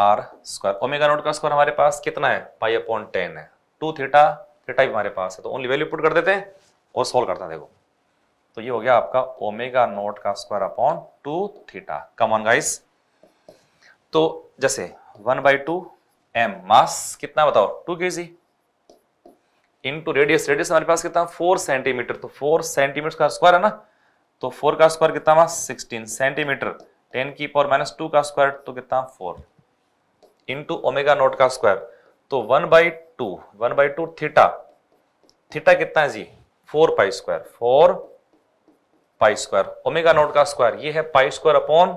R square omega naught का स्क्वायर हमारे पास कितना है पाई अपॉन टेन है टू थीटा थीटा भी हमारे पास है तो ओनली वैल्यू पुट कर देते हैं और सोल्व करते हैं देखो तो ये हो गया आपका ओमेगा नोट का square upon two theta come on guys तो जैसे one by two M mass कितना बताओ टू के जी इंटू रेडियस रेडियस हमारे पास कितना फोर सेंटीमीटर तो फोर सेंटीमीटर का स्क्वायर है ना तो फोर का स्क्वायर कितना मास सिक्सटीन सेंटीमीटर टेन की पावर माइनस टू का स्क्वायर तो कितना फोर इंटू ओमेगा नोट का स्क्वायर तो one by two one by two theta theta कितना है जी four pi square four pi square omega naught का स्क्वायर ये है pi square upon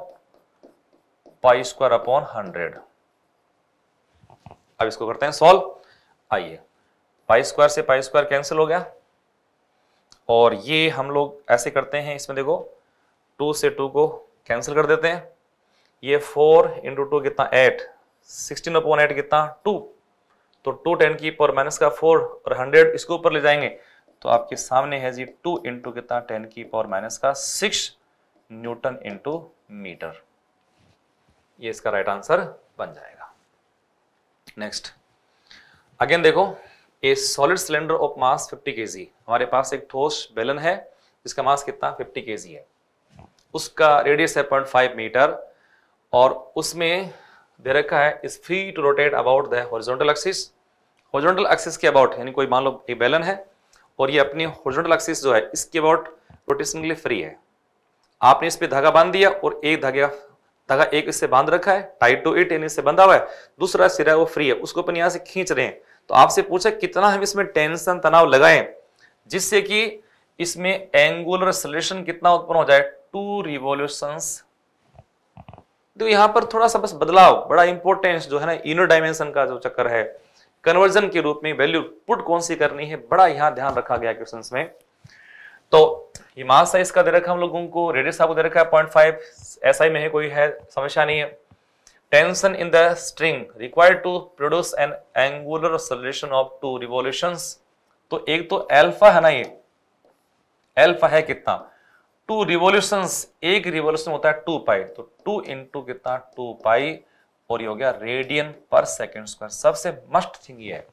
pi square upon hundred अब इसको करते हैं सॉल्व आइए पाई स्क्वायर से पाई स्क्वायर कैंसिल हो गया और ये हम लोग ऐसे करते हैं इसमें देखो टू से टू को कैंसिल कर देते हैं ये फोर इंटू टू कितना एट सिक्सटीन अपॉन एट कितना टू तो टू टेन की पावर माइनस का फोर और हंड्रेड इसके ऊपर ले जाएंगे तो आपके सामने है जी टू इंटू कितना टेन की पावर माइनस का सिक्स न्यूटन इंटू मीटर ये इसका राइट आंसर बन जाएगा नेक्स्ट अगेन देखो a solid cylinder of mass 50 K हमारे पास एक ठोस बेलन है जिसका मास कितना 50 के है उसका रेडियस है 0.5 मीटर और उसमें दे रखा है is free to rotate about the horizontal axis horizontal axis के अबाउट यानी कोई मान लो एक बैलन है और ये अपनी हॉरिजॉन्टल एक्सिस जो है इसके अबाउट रोटेशन के लिए फ्री है आपने इस पर धागा बांध दिया और एक धागा धागा एक इससे बांध रखा है टाइट टू इट यानी इससे बंधा हुआ है दूसरा सिरा वो फ्री है उसको अपन यहाँ से खींच रहे हैं तो आपसे पूछा कितना हम इसमें टेंशन तनाव लगाएं जिससे कि इसमें एंगुलर सलेशन कितना उत्पन्न हो जाए टू रिवोल्यूशंस तो यहाँ पर थोड़ा सा बस बदलाव बड़ा इंपॉर्टेंस जो है ना इनर डायमेंशन का जो चक्कर है कन्वर्जन के रूप में वैल्यू पुट कौन सी करनी है बड़ा यहाँ ध्यान रखा गया क्वेश्चन में तो ये मास साइज का दे रखा हम लोगों को रेडियस को दे रखा है पॉइंट फाइव ही में है कोई है समस्या नहीं है tension in the string required to produce an angular solution of two revolution तो एक तो एल्फा है ना ये एल्फा है कितना टू रिवोल्यूशन एक रिवोल्यूशन होता है टू पाई तो टू इंटू कितना टू पाई और ये हो गया रेडियन पर सेकेंड स्क्वायर सबसे मस्ट थिंग ये है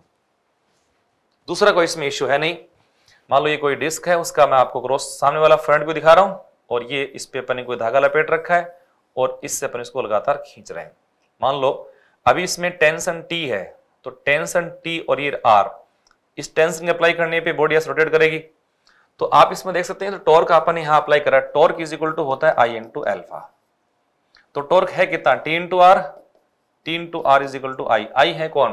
दूसरा कोई इसमें इश्यू है नहीं मान लो ये कोई डिस्क है उसका मैं आपको क्रॉस सामने वाला फ्रंट भी दिखा रहा हूं और ये इस पे अपने कोई धागा लपेट रखा है और इससे अपन इसको लगातार खींच रहे हैं मान लो अभी इसमें टेंशन टी है तो टेंशन टी और ये आर इस टेंशन अप्लाई करने पे बॉडी रोटेट करेगी तो आप इसमें देख सकते हैं तो टॉर्क आपने यहां अप्लाई करा टॉर्क इज इक्वल टू होता है आई टू एल्फा तो टॉर्क है कितना T two R T two R is equal to I I है कौन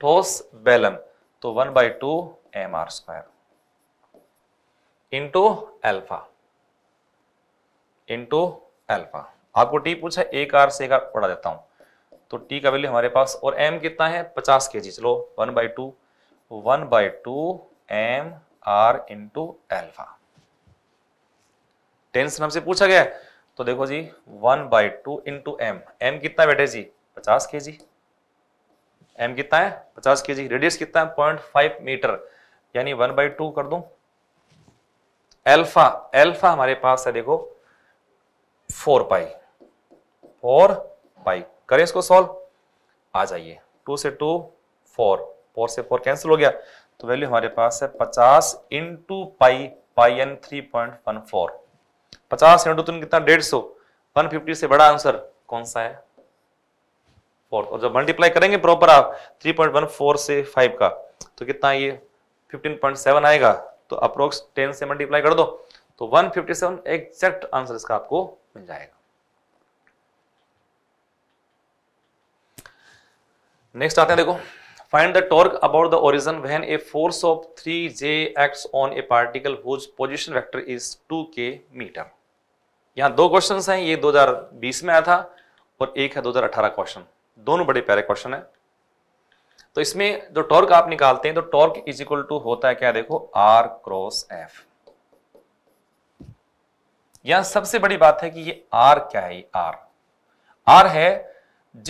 ठोस बेलन तो one by two M R square into alpha into alpha आपको टी पूछा एक आर से एक आर पढ़ा देता हूं तो टी का वैल्यू हमारे पास और एम कितना है पचास के जी चलो one by two one by two M R into alpha tense नाम से पूछा गया तो देखो जी one by two into M M कितना बैठे जी पचास के जी एम कितना है पचास के जी रेडियस कितना है पॉइंट फाइव मीटर यानी वन बाई टू कर दू एल्फा एल्फा हमारे पास है देखो फोर पाई फोर पाई करें इसको सॉल्व आ जाइए टू से टू फोर फोर से फोर कैंसिल हो गया तो वैल्यू हमारे पास है पचास इंटू pi pi N three point one four पचास इंटू तीन कितना डेढ़ सौ वन फिफ्टी से बड़ा आंसर कौन सा है फोर और जब मल्टीप्लाई करेंगे प्रॉपर आप थ्री पॉइंट वन फोर से फाइव का तो कितना ये फिफ्टीन पॉइंट सेवन आएगा तो अप्रोक्स टेन से मल्टीप्लाई कर दो तो one fifty seven exact answer इसका आपको मिल जाएगा नेक्स्ट आते हैं देखो Find about the origin when a force of three J 3J on a particle particle whose position vector is 2k meter. यहाँ दो क्वेश्चन हैं ये 2020 में आया था और एक है 2018 क्वेश्चन दोनों बड़े प्यारे क्वेश्चन है तो इसमें जो टॉर्क आप निकालते हैं तो टॉर्क इज इक्वल टू होता है क्या देखो आर क्रॉस एफ यहां सबसे बड़ी बात है कि ये आर क्या है आर आर है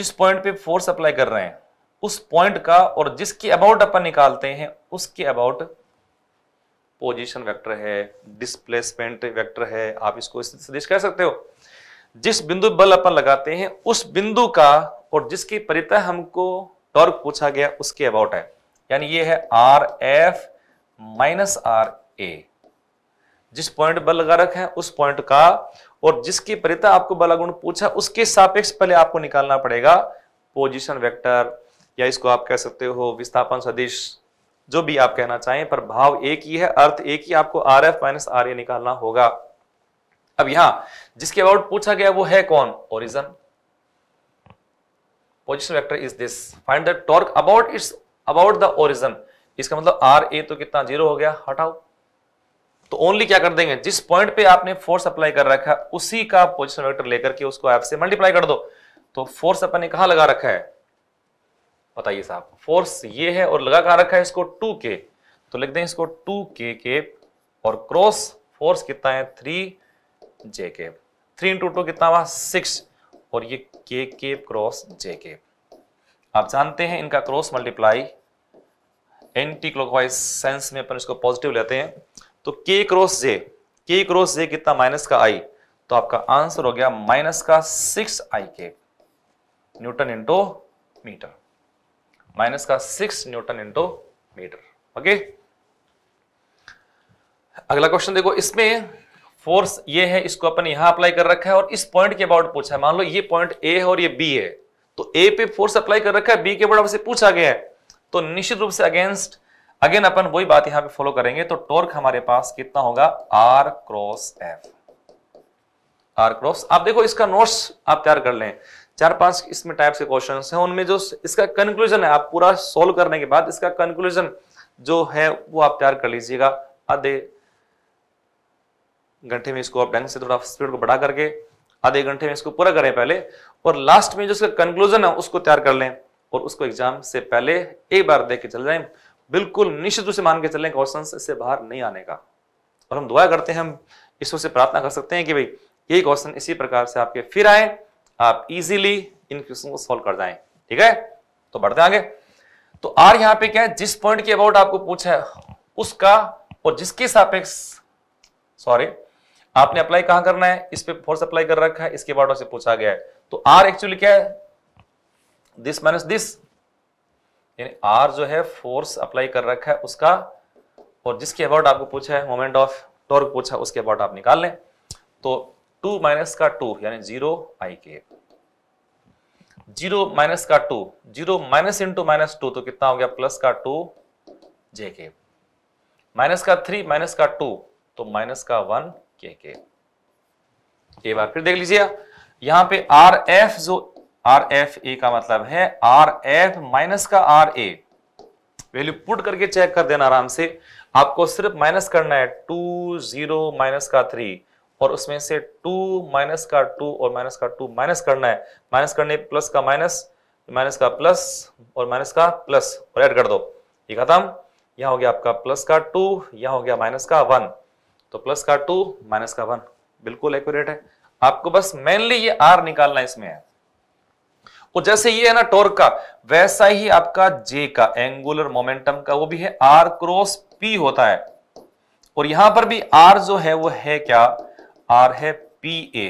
जिस पॉइंट पे फोर्स अप्लाई कर रहे हैं उस पॉइंट का और जिसके अबाउट अपन निकालते हैं उसके अबाउट पोजीशन वेक्टर है डिस्प्लेसमेंट वेक्टर है आप इसको सजेस्ट कह सकते हो जिस बिंदु बल अपन लगाते हैं उस बिंदु का और जिसकी परिता हमको टॉर्क पूछा गया उसके अबाउट है यानी ये है R F minus R A जिस पॉइंट बल लगा रखे हैं उस पॉइंट का और जिसकी परिता आपको बलागुण पूछा उसके सापेक्ष पहले आपको निकालना पड़ेगा पोजिशन वैक्टर या इसको आप कह सकते हो विस्थापन सदिश जो भी आप कहना चाहें पर भाव एक ही है अर्थ एक ही आपको R F minus R A निकालना होगा अब यहां जिसके अबाउट पूछा गया वो है कौन origin position vector is this find the torque about its about the origin इसका मतलब आर ए तो कितना जीरो हो गया हटाओ तो ओनली क्या कर देंगे जिस पॉइंट पे आपने फोर्स अप्लाई कर रखा है उसी का पोजिशन वेक्टर लेकर के उसको एफ से मल्टीप्लाई कर दो तो फोर्स अपन ने कहा लगा रखा है बताइए साहब फोर्स ये है और लगा कहा रखा है इसको टू के तो लिख दें इसको टू के के और क्रॉस फोर्स कितना है थ्री जे के थ्री इंटू टू कितना हुआ सिक्स और ये के के क्रॉस जे के आप जानते हैं इनका cross multiply anticlockwise sense में अपन इसको पॉजिटिव लेते हैं तो के क्रॉस जे के क्रॉस जे कितना माइनस का आई तो आपका आंसर हो गया माइनस का six I K newton into metre minus का six newton into metre okay अगला क्वेश्चन देखो इसमें फोर्स ये है इसको अपन यहां अप्लाई कर रखा है और इस पॉइंट के अबाउट पूछा है मान लो ये पॉइंट ए है और ये बी है तो ए पे फोर्स अप्लाई कर रखा है बी के अबाउट से पूछा गया है तो निश्चित रूप से अगेंस्ट अगेन अपन वही बात यहां पे फॉलो करेंगे तो टॉर्क हमारे पास कितना होगा R cross F R cross आप देखो इसका नोट्स आप तैयार कर लें चार पांच इसमें टाइप के क्वेश्चन हैं उनमें जो इसका कंक्लूजन है आप पूरा सोल्व करने के बाद इसका कंक्लूजन जो है वो आप तैयार कर लीजिएगा आधे घंटे में इसको आप ढंग से थोड़ा स्पीड को बढ़ा करके आधे घंटे में इसको पूरा करें पहले और लास्ट में जो इसका कंक्लूजन है उसको तैयार कर लें और उसको एग्जाम से पहले एक बार देख के चल जाए बिल्कुल निश्चित रूप से मान के चलें क्वेश्चन इससे बाहर नहीं आने का और हम दुआ करते हैं हम ईश्वर से प्रार्थना कर सकते हैं कि भाई यही क्वेश्चन इसी प्रकार से आपके फिर आए आप इजीली इन क्वेश्चन को सॉल्व कर जाए ठीक है तो बढ़ते आगे तो आर यहां पे क्या है जिस पॉइंट के अबाउट आपको पूछा है उसका और जिसके सापेक्ष सॉरी आपने अप्लाई कहां करना है इस पे फोर्स अप्लाई कर रखा है इसके बाद से पूछा गया है तो आर एक्चुअली क्या है दिस माइनस दिस यानी आर जो है फोर्स अप्लाई कर रखा है उसका और जिसके अबाउट आपको पूछा है मोमेंट ऑफ टॉर्क पूछा उसके अबाउट आप निकाल लें तो टू माइनस का टू यानी zero I K zero minus का two zero minus into minus two तो कितना हो गया प्लस का टू जे के माइनस का थ्री माइनस का टू तो माइनस का वन के के एक बार फिर देख लीजिए यहां पे आर एफ जो आर एफ ए का मतलब है आर एफ माइनस का आर ए वैल्यू पुट करके चेक कर देना आराम से आपको सिर्फ माइनस करना है टू जीरो माइनस का थ्री और उसमें से टू माइनस का टू और माइनस का टू माइनस करना है माइनस करने प्लस का माइनस माइनस का प्लस और माइनस का प्लस और ऐड कर दो ये खत्म यह हो गया आपका प्लस का टू यह हो गया माइनस का वन तो प्लस का टू माइनस का वन बिल्कुल एक्यूरेट है आपको बस मेनली ये आर निकालना इसमें है तो जैसे ये है ना टॉर्क का वैसा ही आपका जे का एंगुलर मोमेंटम का वो भी है आर क्रॉस पी होता है और यहां पर भी आर जो है वो है क्या आर है पी ए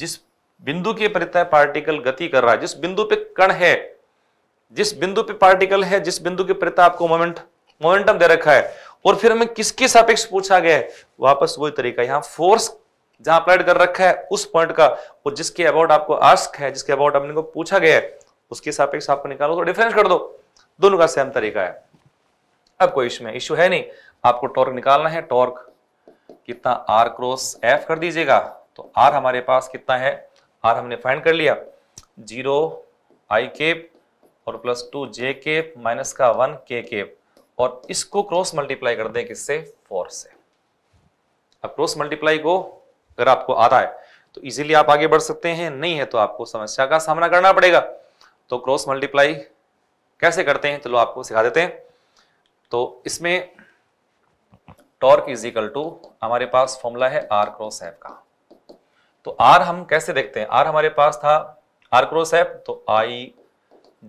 जिस बिंदु के परितय पार्टिकल गति कर रहा है जिस बिंदु पे कण है जिस बिंदु पे पार्टिकल है जिस बिंदु के परितय आपको मोमेंट मोमेंटम दे रखा है और फिर हमें किसके सापेक्ष पूछा गया है वापस वही तरीका यहां फोर्स जहां अप्लाइड कर रखा है उस पॉइंट का और जिसके अबाउट आपको आस्क है जिसके अबाउट अपने को पूछा गया है उसके सापेक्ष आपको निकालो तो डिफरेंस कर दो दोनों का सेम तरीका है अब कोई इसमें इश्यू है नहीं आपको टॉर्क निकालना है टॉर्क कितना आर क्रॉस एफ कर दीजिएगा तो आर हमारे पास कितना है आर हमने फाइंड कर लिया जीरो आई केप और plus two J cap minus का वन के केप और इसको क्रॉस मल्टीप्लाई कर दें किससे फोर से अब क्रॉस मल्टीप्लाई को अगर आपको आता है तो इजीली आप आगे बढ़ सकते हैं नहीं है तो आपको समस्या का सामना करना पड़ेगा तो क्रॉस मल्टीप्लाई कैसे करते हैं चलो तो आपको सिखा देते हैं तो इसमें टॉर्क इज इक्वल टू हमारे पास फॉर्मूला है आर क्रॉस एफ का तो आर हम कैसे देखते हैं आर हमारे पास था आर क्रॉस एफ तो आई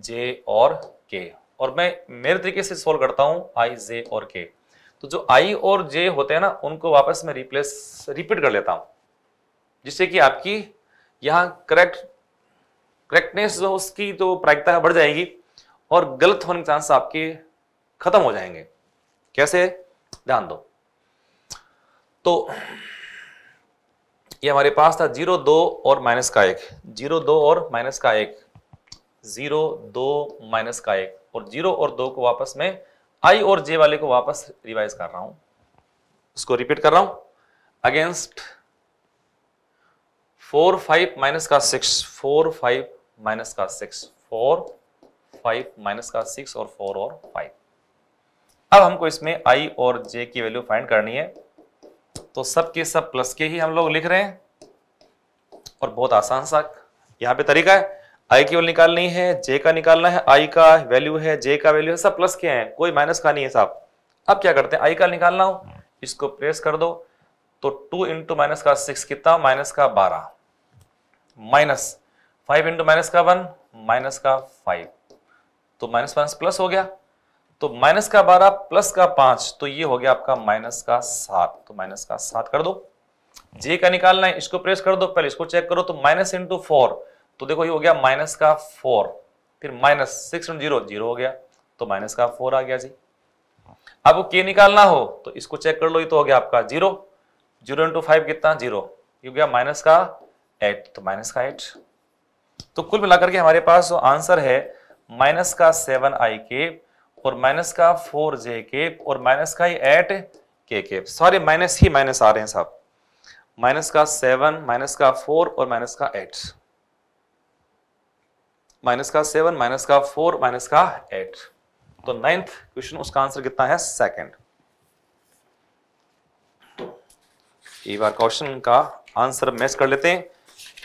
जे और के और मैं मेरे तरीके से सोल्व करता हूं आई जे और के तो जो आई और जे होते हैं ना उनको वापस मैं रिप्लेस रिपीट कर लेता हूं जिससे कि आपकी यहां करेक्ट करेक्टनेस जो उसकी तो प्रायिकता बढ़ जाएगी और गलत होने के चांस आपके खत्म हो जाएंगे कैसे ध्यान दो तो ये हमारे पास था जीरो दो और माइनस का एक जीरो दो और माइनस का एक जीरो दो माइनस का एक और जीरो और दो को वापस मैं आई और जे वाले को वापस रिवाइज कर रहा हूं उसको रिपीट कर रहा हूं अगेंस्ट फोर फाइव माइनस का सिक्स फोर फाइव माइनस का सिक्स फोर फाइव माइनस का सिक्स और फोर और फाइव अब हमको इसमें आई और जे की वैल्यू फाइंड करनी है तो सब के सब प्लस के ही हम लोग लिख रहे हैं और बहुत आसान सा यहाँ पे तरीका है आई केवल निकालनी है जे का निकालना है आई का वैल्यू है जे का वैल्यू है सब प्लस के हैं कोई माइनस का नहीं है साहब अब क्या करते हैं आई का निकालना हो इसको प्रेस कर दो तो टू इंटू माइनस का सिक्स कितना माइनस का बारह माइनस फाइव इंटू माइनस का वन माइनस का फाइव तो माइनस माइनस प्लस हो गया तो माइनस का बारह प्लस का पांच तो ये हो गया आपका माइनस का सात तो माइनस का सात कर दो जे का निकालना है इसको प्रेस कर दो पहले इसको चेक करो तो माइनस इंटू फोर तो देखो ये हो गया माइनस का फोर फिर माइनस सिक्स जीरो जीरो हो गया तो माइनस का फोर आ गया जी अब के निकालना हो तो इसको चेक कर लो ये तो हो गया आपका जीरो जीरो इंटू फाइव कितना जीरो हो गया माइनस का एट तो माइनस का एट तो कुल मिलाकर के हमारे पास जो आंसर है माइनस का सेवन आई के और माइनस का फोर जे केप और माइनस का ही eight K cap sorry minus ही माइनस आ रहे हैं साहब माइनस का सेवन माइनस का फोर और माइनस का एट माइनस का सेवन माइनस का फोर माइनस का एट तो नाइन्थ क्वेश्चन उसका आंसर कितना है सेकंड एक बार क्वेश्चन का आंसर मैच कर लेते हैं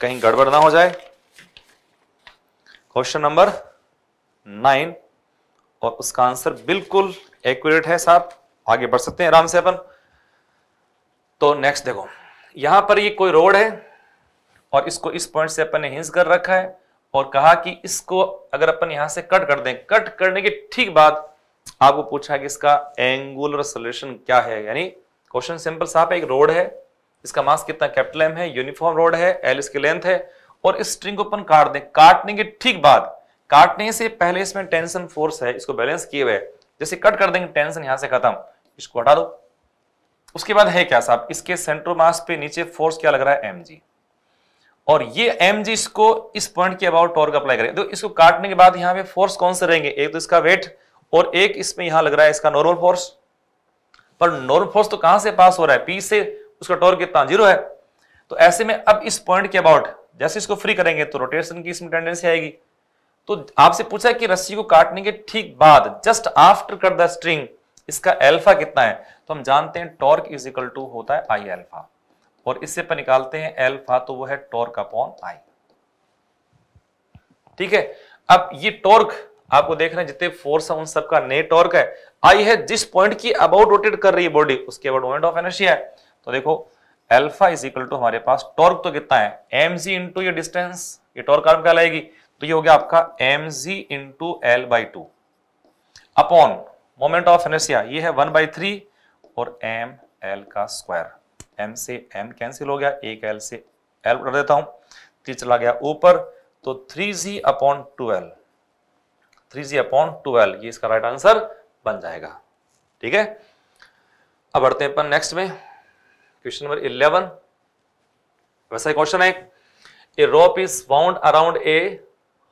कहीं गड़बड़ ना हो जाए क्वेश्चन नंबर नाइन और उसका आंसर बिल्कुल एक्यूरेट है साहब आगे बढ़ सकते हैं आराम से अपन तो नेक्स्ट देखो यहां पर ये कोई रोड है और इसको इस पॉइंट से अपन ने हिंस कर रखा है और कहा कि इसको अगर अपन यहां से कट कर दें कट करने के ठीक बाद आपको पूछा कि इसका एंगुलर सोल्यूशन क्या है यानी क्वेश्चन सिंपल साहब एक रोड है इसका मास कितना कैपिटल एम है यूनिफॉर्म रोड है एल इसकी लेंथ है और इस स्ट्रिंग को अपन काट दें काटने के ठीक बाद काटने से पहले इसमें टेंशन फोर्स है इसको बैलेंस किए हुए जैसे कट कर देंगे टेंशन यहां से खत्म इसको हटा दो उसके बाद है क्या साहब इसके सेंट्रोमास पे नीचे फोर्स क्या लग रहा है एम और ये एम जी इसको इस पॉइंट के अबाउट टॉर्क अप्लाई करें तो इसको काटने के बाद यहां पे फोर्स कौन से रहेंगे एक तो इसका वेट और एक इसमें यहां लग रहा है इसका नॉर्मल फोर्स पर नॉर्मल फोर्स तो कहां से पास हो रहा है पी से उसका टॉर्क कितना जीरो है तो ऐसे में अब इस पॉइंट के अबाउट जैसे इसको फ्री करेंगे तो रोटेशन की इसमें टेंडेंसी आएगी तो आपसे पूछा कि रस्सी को काटने के ठीक बाद just after cut the string इसका एल्फा कितना है तो हम जानते हैं टॉर्क इज इक्वल टू होता है आई एल्फा और इससे पर निकालते हैं एल्फा तो वो है टॉर्क अपॉन आई ठीक है अब ये टॉर्क आपको देख रहे हैं जितने फोर्स है उन सबका नए टॉर्क है आई है जिस पॉइंट की अबाउट रोटेट कर रही है बॉडी उसके अबाउट मोमेंट ऑफ एनर्जी है तो देखो एल्फा इज इक्वल टू हमारे पास टॉर्क तो कितना है एम जी इंटू ये डिस्टेंस ये टॉर्क आर्म क्या लाएगी तो ये हो गया आपका M G into L by two upon moment of inertia ये है वन बाई थ्री और एम एल का स्क्वायर एम से एम कैंसिल हो गया एक एल से एल कर देता हूं थ्री चला गया ऊपर तो three G upon two L three G upon twelve ये इसका राइट आंसर बन जाएगा ठीक है अब बढ़ते हैं अपन नेक्स्ट में क्वेश्चन नंबर इलेवन वैसा ही क्वेश्चन है a rope is found around a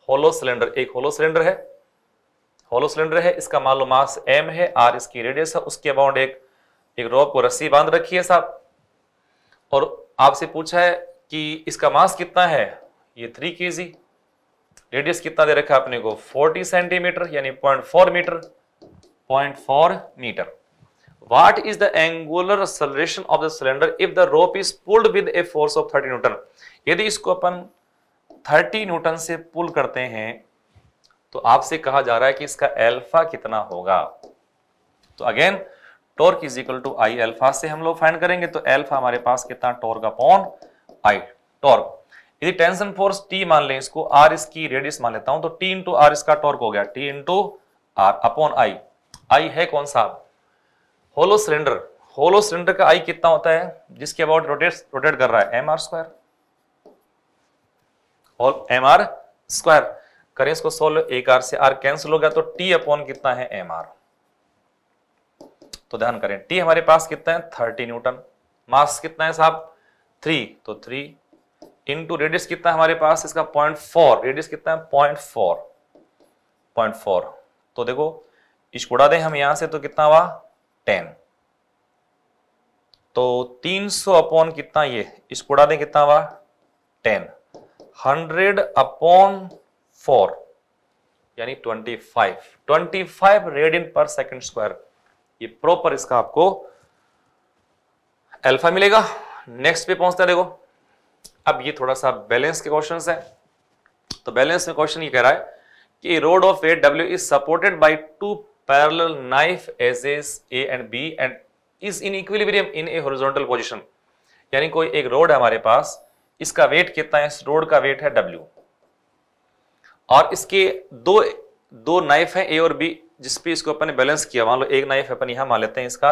hollow cylinder एक होलो सिलेंडर है होलो सिलेंडर है इसका मान लो मास एम है आर इसकी रेडियस है उसके अबाउंड एक एक रोप को रस्सी बांध रखी है साहब और आपसे पूछा है कि इसका मास कितना है ये थ्री के जी रेडियस कितना दे रखा है अपने को फोर्टी सेंटीमीटर यानी point four metre point four metre what is the angular acceleration of the cylinder if the rope is pulled with a force of 30 newton यदि इसको अपन 30 न्यूटन से पुल करते हैं तो आपसे कहा जा रहा है कि इसका एल्फा कितना होगा तो again torque is equal to I alpha से हम लोग फाइंड करेंगे तो एल्फा हमारे पास कितना टॉर्क अपॉन आई टॉर्क यदि टेंशन फोर्स टी मान लें इसको आर इसकी रेडियस मान लेता हूं तो टी इंटू आर इसका टॉर्क हो गया T into R upon I I है कौन सा होलो सिलेंडर होलो सिलेंडर का आई कितना होता है जिसके अबाउट रोटेट रोटेट कर रहा है एम आर स्क्वायर और एम आर स्क्वायर करें इसको सोल्व एक आर से आर कैंसिल हो गया तो टी अपॉन कितना है एम आर तो ध्यान करें टी हमारे पास कितना है थर्टी न्यूटन मास कितना है साहब थ्री तो थ्री इंटू रेडियस कितना है हमारे पास इसका पॉइंट फोर रेडियस कितना है पॉइंट फोर पॉइंट फोर तो देखो उड़ा दें हम यहां से तो कितना हुआ टेन तो तीन सौ अपॉन कितना ये उड़ा दें कितना हुआ टेन हंड्रेड अपॉन फोर यानी twenty five twenty five radian per second square ये प्रॉपर इसका आपको अल्फा मिलेगा नेक्स्ट पे पहुंचते हैं देखो अब ये थोड़ा सा बैलेंस के क्वेश्चन है तो बैलेंस में क्वेश्चन ये कह रहा है कि rod of a W is supported by two parallel knife edges A and B and is in equilibrium in a horizontal position यानी कोई एक रोड है हमारे पास इसका वेट कितना है इस रोड का वेट है W और इसके दो दो नाइफ है ए और बी पे इसको अपन ने बैलेंस किया मान लो एक नाइफ अपन यहां मान लेते हैं इसका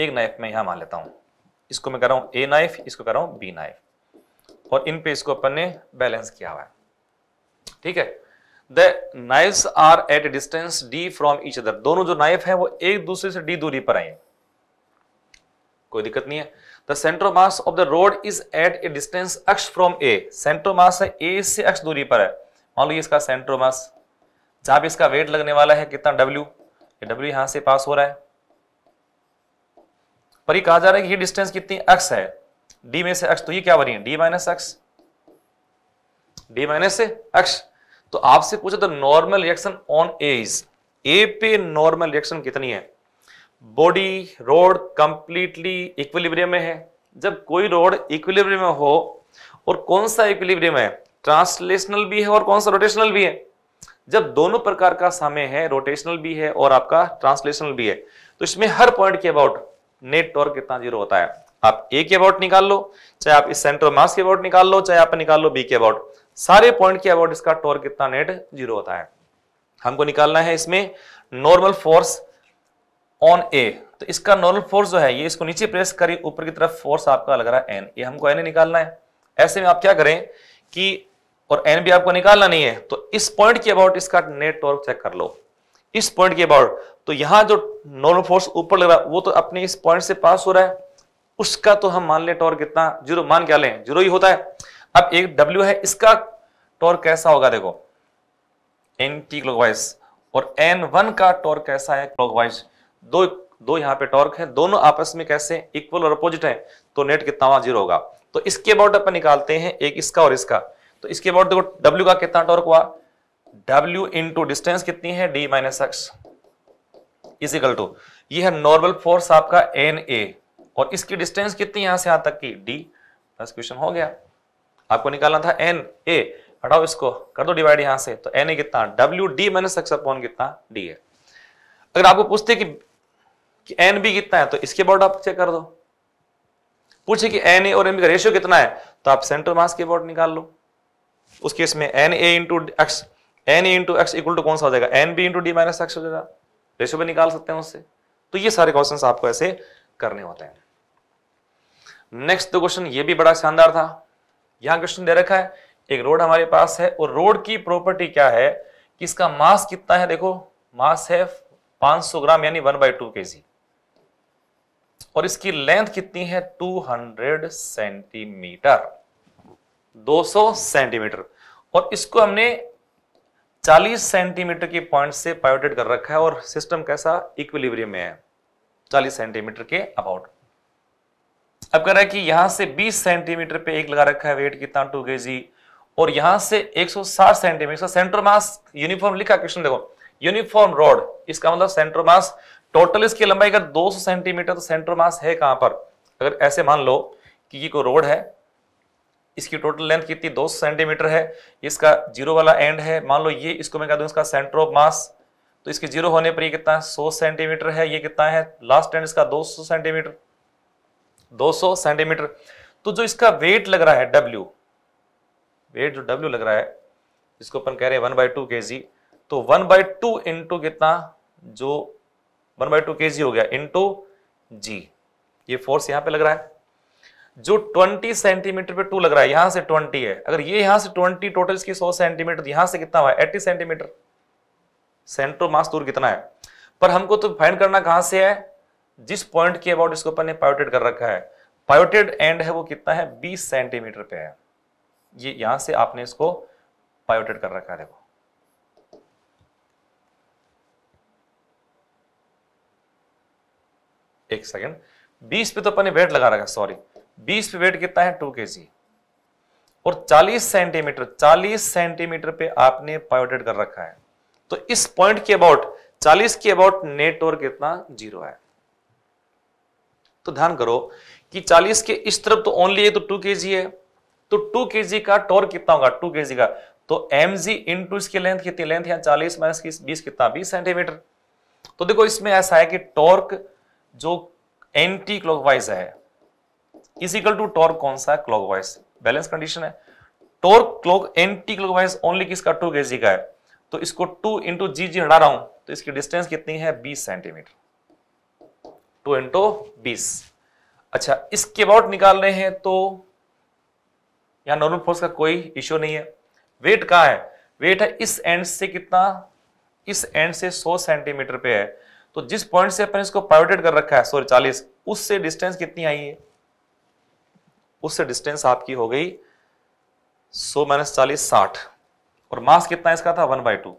एक नाइफ में यहां मान लेता हूं इसको मैं कर रहा हूं ए नाइफ इसको कर रहा हूं बी नाइफ और इन पे इसको अपन ने बैलेंस किया हुआ है ठीक है the knives are at distance D from each other दोनों जो नाइफ है वो एक दूसरे से डी दूरी पर आई कोई दिक्कत नहीं है the centre of mass of the rod is at a distance X from A centre of mass है ए से अक्ष दूरी पर है मान लो इसका सेंट्रो मास जहां पर इसका वेट लगने वाला है कितना डब्ल्यू डब्ल्यू यहां से पास हो रहा है पर कहा जा रहा है कि ये डिस्टेंस कितनी एक्स है डी में से एक्स तो ये क्या बनी है D minus X D minus X तो आपसे पूछा तो normal reaction on A is A पे नॉर्मल रिएक्शन कितनी है बॉडी रोड कंप्लीटली इक्विलिब्रियम में है जब कोई रोड इक्विलिब्रियम में हो और कौन सा इक्विलिब्रियम है ट्रांसलेशनल भी है और कौन सा रोटेशनल भी है जब दोनों प्रकार का समय है रोटेशनल भी है और आपका ट्रांसलेशनल भी है तो इसमें हर पॉइंट के अबाउट नेट टॉर्क कितना जीरो होता है आप ए के अबाउट निकाल लो चाहे आप इस सेंटर मास के अबाउट निकाल लो चाहे आप निकाल लो बी के अबाउट सारे पॉइंट के अबाउट इसका टॉर्क कितना नेट जीरो होता है हमको निकालना है इसमें नॉर्मल फोर्स ऑन ए तो इसका नॉर्मल फोर्स जो है ये इसको नीचे प्रेस करिए ऊपर की तरफ फोर्स आपका लग रहा है एन ये हमको एन निकालना है ऐसे में आप क्या करें कि और एन भी आपको निकालना नहीं है तो इस पॉइंट के अबाउट इसका नेट टॉर्क चेक कर लो इस पॉइंट के अबाउट तो यहां जो नॉर्मल फोर्स ऊपर लग रहा है वो तो अपने इस पॉइंट से पास हो रहा है उसका तो हम मान लें टॉर्क कितना जीरो मान क्या लें जीरो ही होता है अब एक डब्ल्यू है इसका टॉर्क कैसा होगा देखो एन टी क्लॉकवाइज और एन वन का टॉर्क कैसा है क्लॉकवाइज दो दो यहां पे टॉर्क है दोनों आपस में कैसे इक्वल और अपोजिट है तो नेट कितना वहां जीरो होगा तो इसके अबाउट अपन निकालते हैं एक इसका और इसका तो इसके अबाउट देखो डब्ल्यू का कितना टॉर्क हुआ डब्ल्यू इंटू डिस्टेंस कितनी है D minus X equal to ये है नॉर्मल फोर्स आपका एन ए और इसकी डिस्टेंस कितनी यहां से यहां तक की डी बस क्वेश्चन हो गया आपको निकालना था एन ए हटाओ इसको कर दो डिवाइड यहां से तो एन ए कितना W D minus X upon कितना डी है अगर आपको पूछते कि कि एन बी कितना है तो इसके अबाउट आप चेक कर दो पूछे कि एन ए और एन बी का रेशियो कितना है तो आप सेंट्रल मास के अबाउट निकाल लो उस केस में N A into X N A into X equal to कौन सा हो जाएगा N B into D minus X हो जाएगा रेशियो भी निकाल सकते हैं उससे तो ये सारे क्वेश्चन आपको ऐसे करने होते हैं नेक्स्ट दो क्वेश्चन ये भी बड़ा शानदार था यहां क्वेश्चन दे रखा है एक रोड हमारे पास है और रोड की प्रॉपर्टी क्या है कि इसका मास कितना है देखो मास है 500 ग्राम यानी 1 बाई टू के जी और इसकी लेंथ कितनी है 200 सेंटीमीटर 200 सेंटीमीटर और इसको हमने 40 सेंटीमीटर के पॉइंट से पायोटेट कर रखा है और सिस्टम कैसा इक्विलिब्रियम में है 40 सेंटीमीटर के अबाउट अब कह रहा है कि यहां से 20 सेंटीमीटर पे एक लगा रखा है वेट कितना टू के और यहां से 160 सेंटीमीटर सेंटर मास यूनिफॉर्म लिखा क्वेश्चन देखो यूनिफॉर्म रोड इसका मतलब सेंटर मास टोटल इसकी लंबाई अगर 200 सेंटीमीटर तो सेंट्रो मास है कहां पर अगर ऐसे मान लो कि ये कोई रोड है इसकी टोटल लेंथ कितनी 200 सेंटीमीटर है इसका जीरो वाला एंड है मान लो ये इसको मैं कह दूं इसका सेंटर ऑफ मास तो इसके जीरो होने पर ये कितना है 100 सेंटीमीटर है ये कितना है लास्ट एंड इसका 200 सेंटीमीटर 200 सेंटीमीटर तो जो इसका वेट लग रहा है डब्ल्यू वेट जो डब्ल्यू लग रहा है इसको अपन कह रहे हैं वन बाई टू के तो वन बाई टू इंटू कितना जो वन बाई टू के जी हो गया इंटू जी ये फोर्स यहां पे लग रहा है जो 20 सेंटीमीटर पे टू लग रहा है यहां से 20 है अगर ये यहां से 20 टोटल इसकी 100 सेंटीमीटर यहां से कितना हुआ है 80 सेंटीमीटर सेंट्रो मास दूर कितना है पर हमको तो फाइंड करना कहां से है जिस पॉइंट के अबाउट इसके ऊपर ने पायोटेड कर रखा है पायोटेड एंड है वो कितना है 20 सेंटीमीटर पे है ये यहां से आपने इसको पायोटेड कर रखा है देखो एक सेकेंड बीस पे तो अपने वेट लगा रखा सॉरी बीस पे वेट कितना है टू के जी और चालीस सेंटीमीटर चालीस सेंटीमीटर पे आपने पायोटेड कर रखा है तो इस पॉइंट के अबाउट चालीस के अबाउट नेट और कितना जीरो है तो ध्यान करो कि 40 के इस तरफ तो ओनली तो है तो 2 के है तो 2 के का टोर कितना होगा 2 के का तो एम जी इन टू इसकी लेंथ कितनी लेंथ यहाँ 40 माइनस बीस कितना 20 सेंटीमीटर तो देखो इसमें ऐसा है कि टॉर्क जो एंटी क्लॉकवाइज है इज इक्वल टू टॉर्क कौन सा क्लॉकवाइज बैलेंस कंडीशन है torque clock anticlockwise only किसका टू केजी का है तो इसको टू इंटू जी जी हटा रहा हूं तो इसकी डिस्टेंस कितनी है बीस सेंटीमीटर टू इंटू बीस अच्छा इसके अबाउट निकाल रहे हैं तो यहां नॉर्मल फोर्स का कोई इश्यू नहीं है वेट कहा है वेट है इस एंड से कितना इस एंड से 100 सेंटीमीटर पे है तो जिस पॉइंट से अपन इसको पायोटेट कर रखा है सॉरी चालीस उससे डिस्टेंस कितनी आई है उससे डिस्टेंस आपकी हो गई सो माइनस चालीस साठ और मास कितना इसका था one by two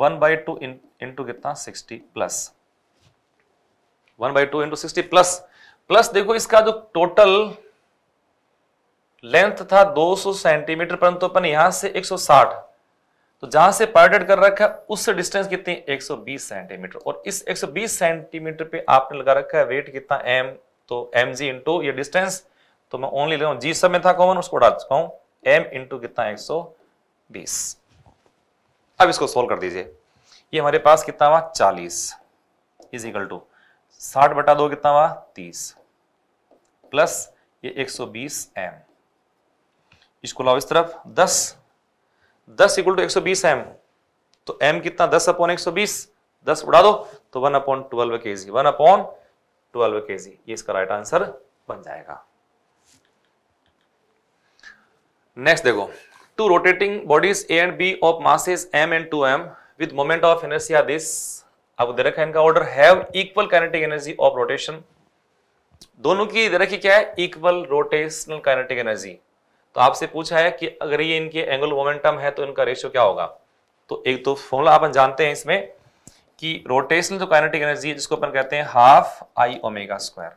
one by two in into कितना sixty plus one by two into sixty plus plus देखो इसका जो टोटल लेंथ था 200 सेंटीमीटर परंतु अपन यहां से 160 तो जहां से पायरेटेड कर रखा है उससे डिस्टेंस कितनी 120 सेंटीमीटर और इस 120 सेंटीमीटर पे आपने लगा रखा है वेट कितना एम तो एम जी इंटू ये डिस्टेंस तो मैं ओनली ले जी सब में था कॉमन उसको डाल चुका हूं एम इंटू कितना एक अब इसको सोल्व कर दीजिए ये हमारे पास कितना हुआ चालीस इज इक्वल टू साठ बटा दो कितना हुआ तीस प्लस ये एक सौ बीस एम इसको लाओ इस तरफ दस 10 इक्वल टू एक सौ एम तो एम कितना 10 अपॉन एक सौ उड़ा दो तो वन अपॉन ट्वेल्व के जी वन अपॉन ट्वेल्व के जी ये इसका राइट आंसर बन जाएगा नेक्स्ट देखो two rotating bodies A and B of masses M and two M with moment of inertia this अब दे रखा है इनका order have equal kinetic energy of rotation दोनों की दे रखी क्या है इक्वल रोटेशनल काइनेटिक एनर्जी तो आपसे पूछा है कि अगर ये इनके एंगल मोमेंटम है तो इनका रेशियो क्या होगा तो एक तो फॉर्मूला अपन जानते हैं इसमें कि रोटेशनल जो काइनेटिक एनर्जी है जिसको अपन कहते हैं हाफ आई ओमेगा स्क्वायर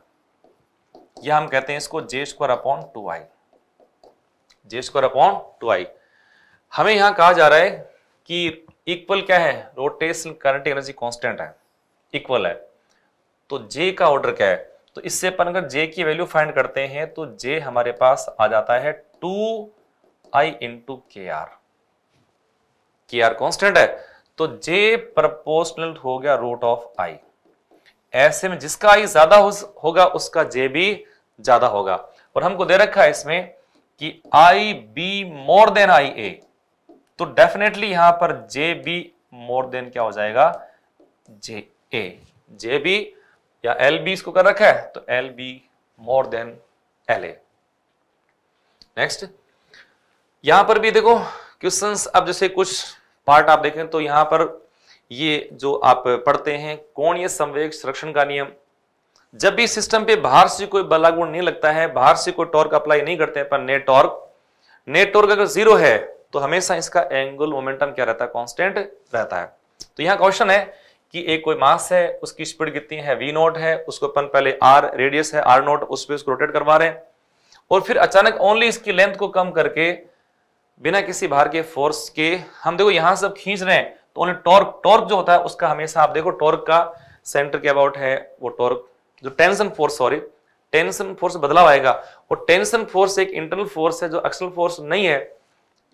यह हम कहते हैं इसको J square upon two I J square upon two I हमें यहां कहा जा रहा है कि इक्वल क्या है रोटेशनल काइनेटिक एनर्जी कॉन्स्टेंट है इक्वल है तो जे का ऑर्डर क्या है तो इससे अपन अगर जे की वैल्यू फाइंड करते हैं तो जे हमारे पास आ जाता है two I into K R K R constant है तो जे प्रपोर्शनल हो गया रूट ऑफ आई ऐसे में जिसका आई ज्यादा होगा उसका जे भी ज्यादा होगा और हमको दे रखा है इसमें कि आई बी मोर देन आई ए तो डेफिनेटली यहां पर जे बी मोर देन क्या हो जाएगा जे ए जे बी या एल बी इसको कर रखा है तो L B more than L A next यहां पर भी देखो क्वेश्चन अब जैसे कुछ पार्ट आप देखें तो यहां पर ये जो आप पढ़ते हैं कोणीय संवेग संरक्षण का नियम जब भी सिस्टम पे बाहर से कोई बला गुण नहीं लगता है बाहर से कोई टॉर्क अप्लाई नहीं करते हैं पर नेट टॉर्क नेट टॉर्क अगर जीरो है तो हमेशा इसका एंगल मोमेंटम क्या रहता है कांस्टेंट रहता है तो यहाँ क्वेश्चन है कि एक कोई मास है उसकी स्पीड कितनी है वी नोट है उसको अपन पहले आर रेडियस है आर नोट उस पर उसको रोटेट करवा रहे हैं और फिर अचानक ओनली इसकी लेंथ को कम करके बिना किसी भार के फोर्स के हम देखो यहां से खींच रहे हैं तो ओनली टॉर्क टॉर्क जो होता है उसका हमेशा आप देखो टॉर्क का सेंटर के अबाउट है वो टॉर्क जो tension force sorry tension force बदलाव आएगा और टेंशन फोर्स एक इंटरनल फोर्स है जो एक्सटर्नल फोर्स नहीं है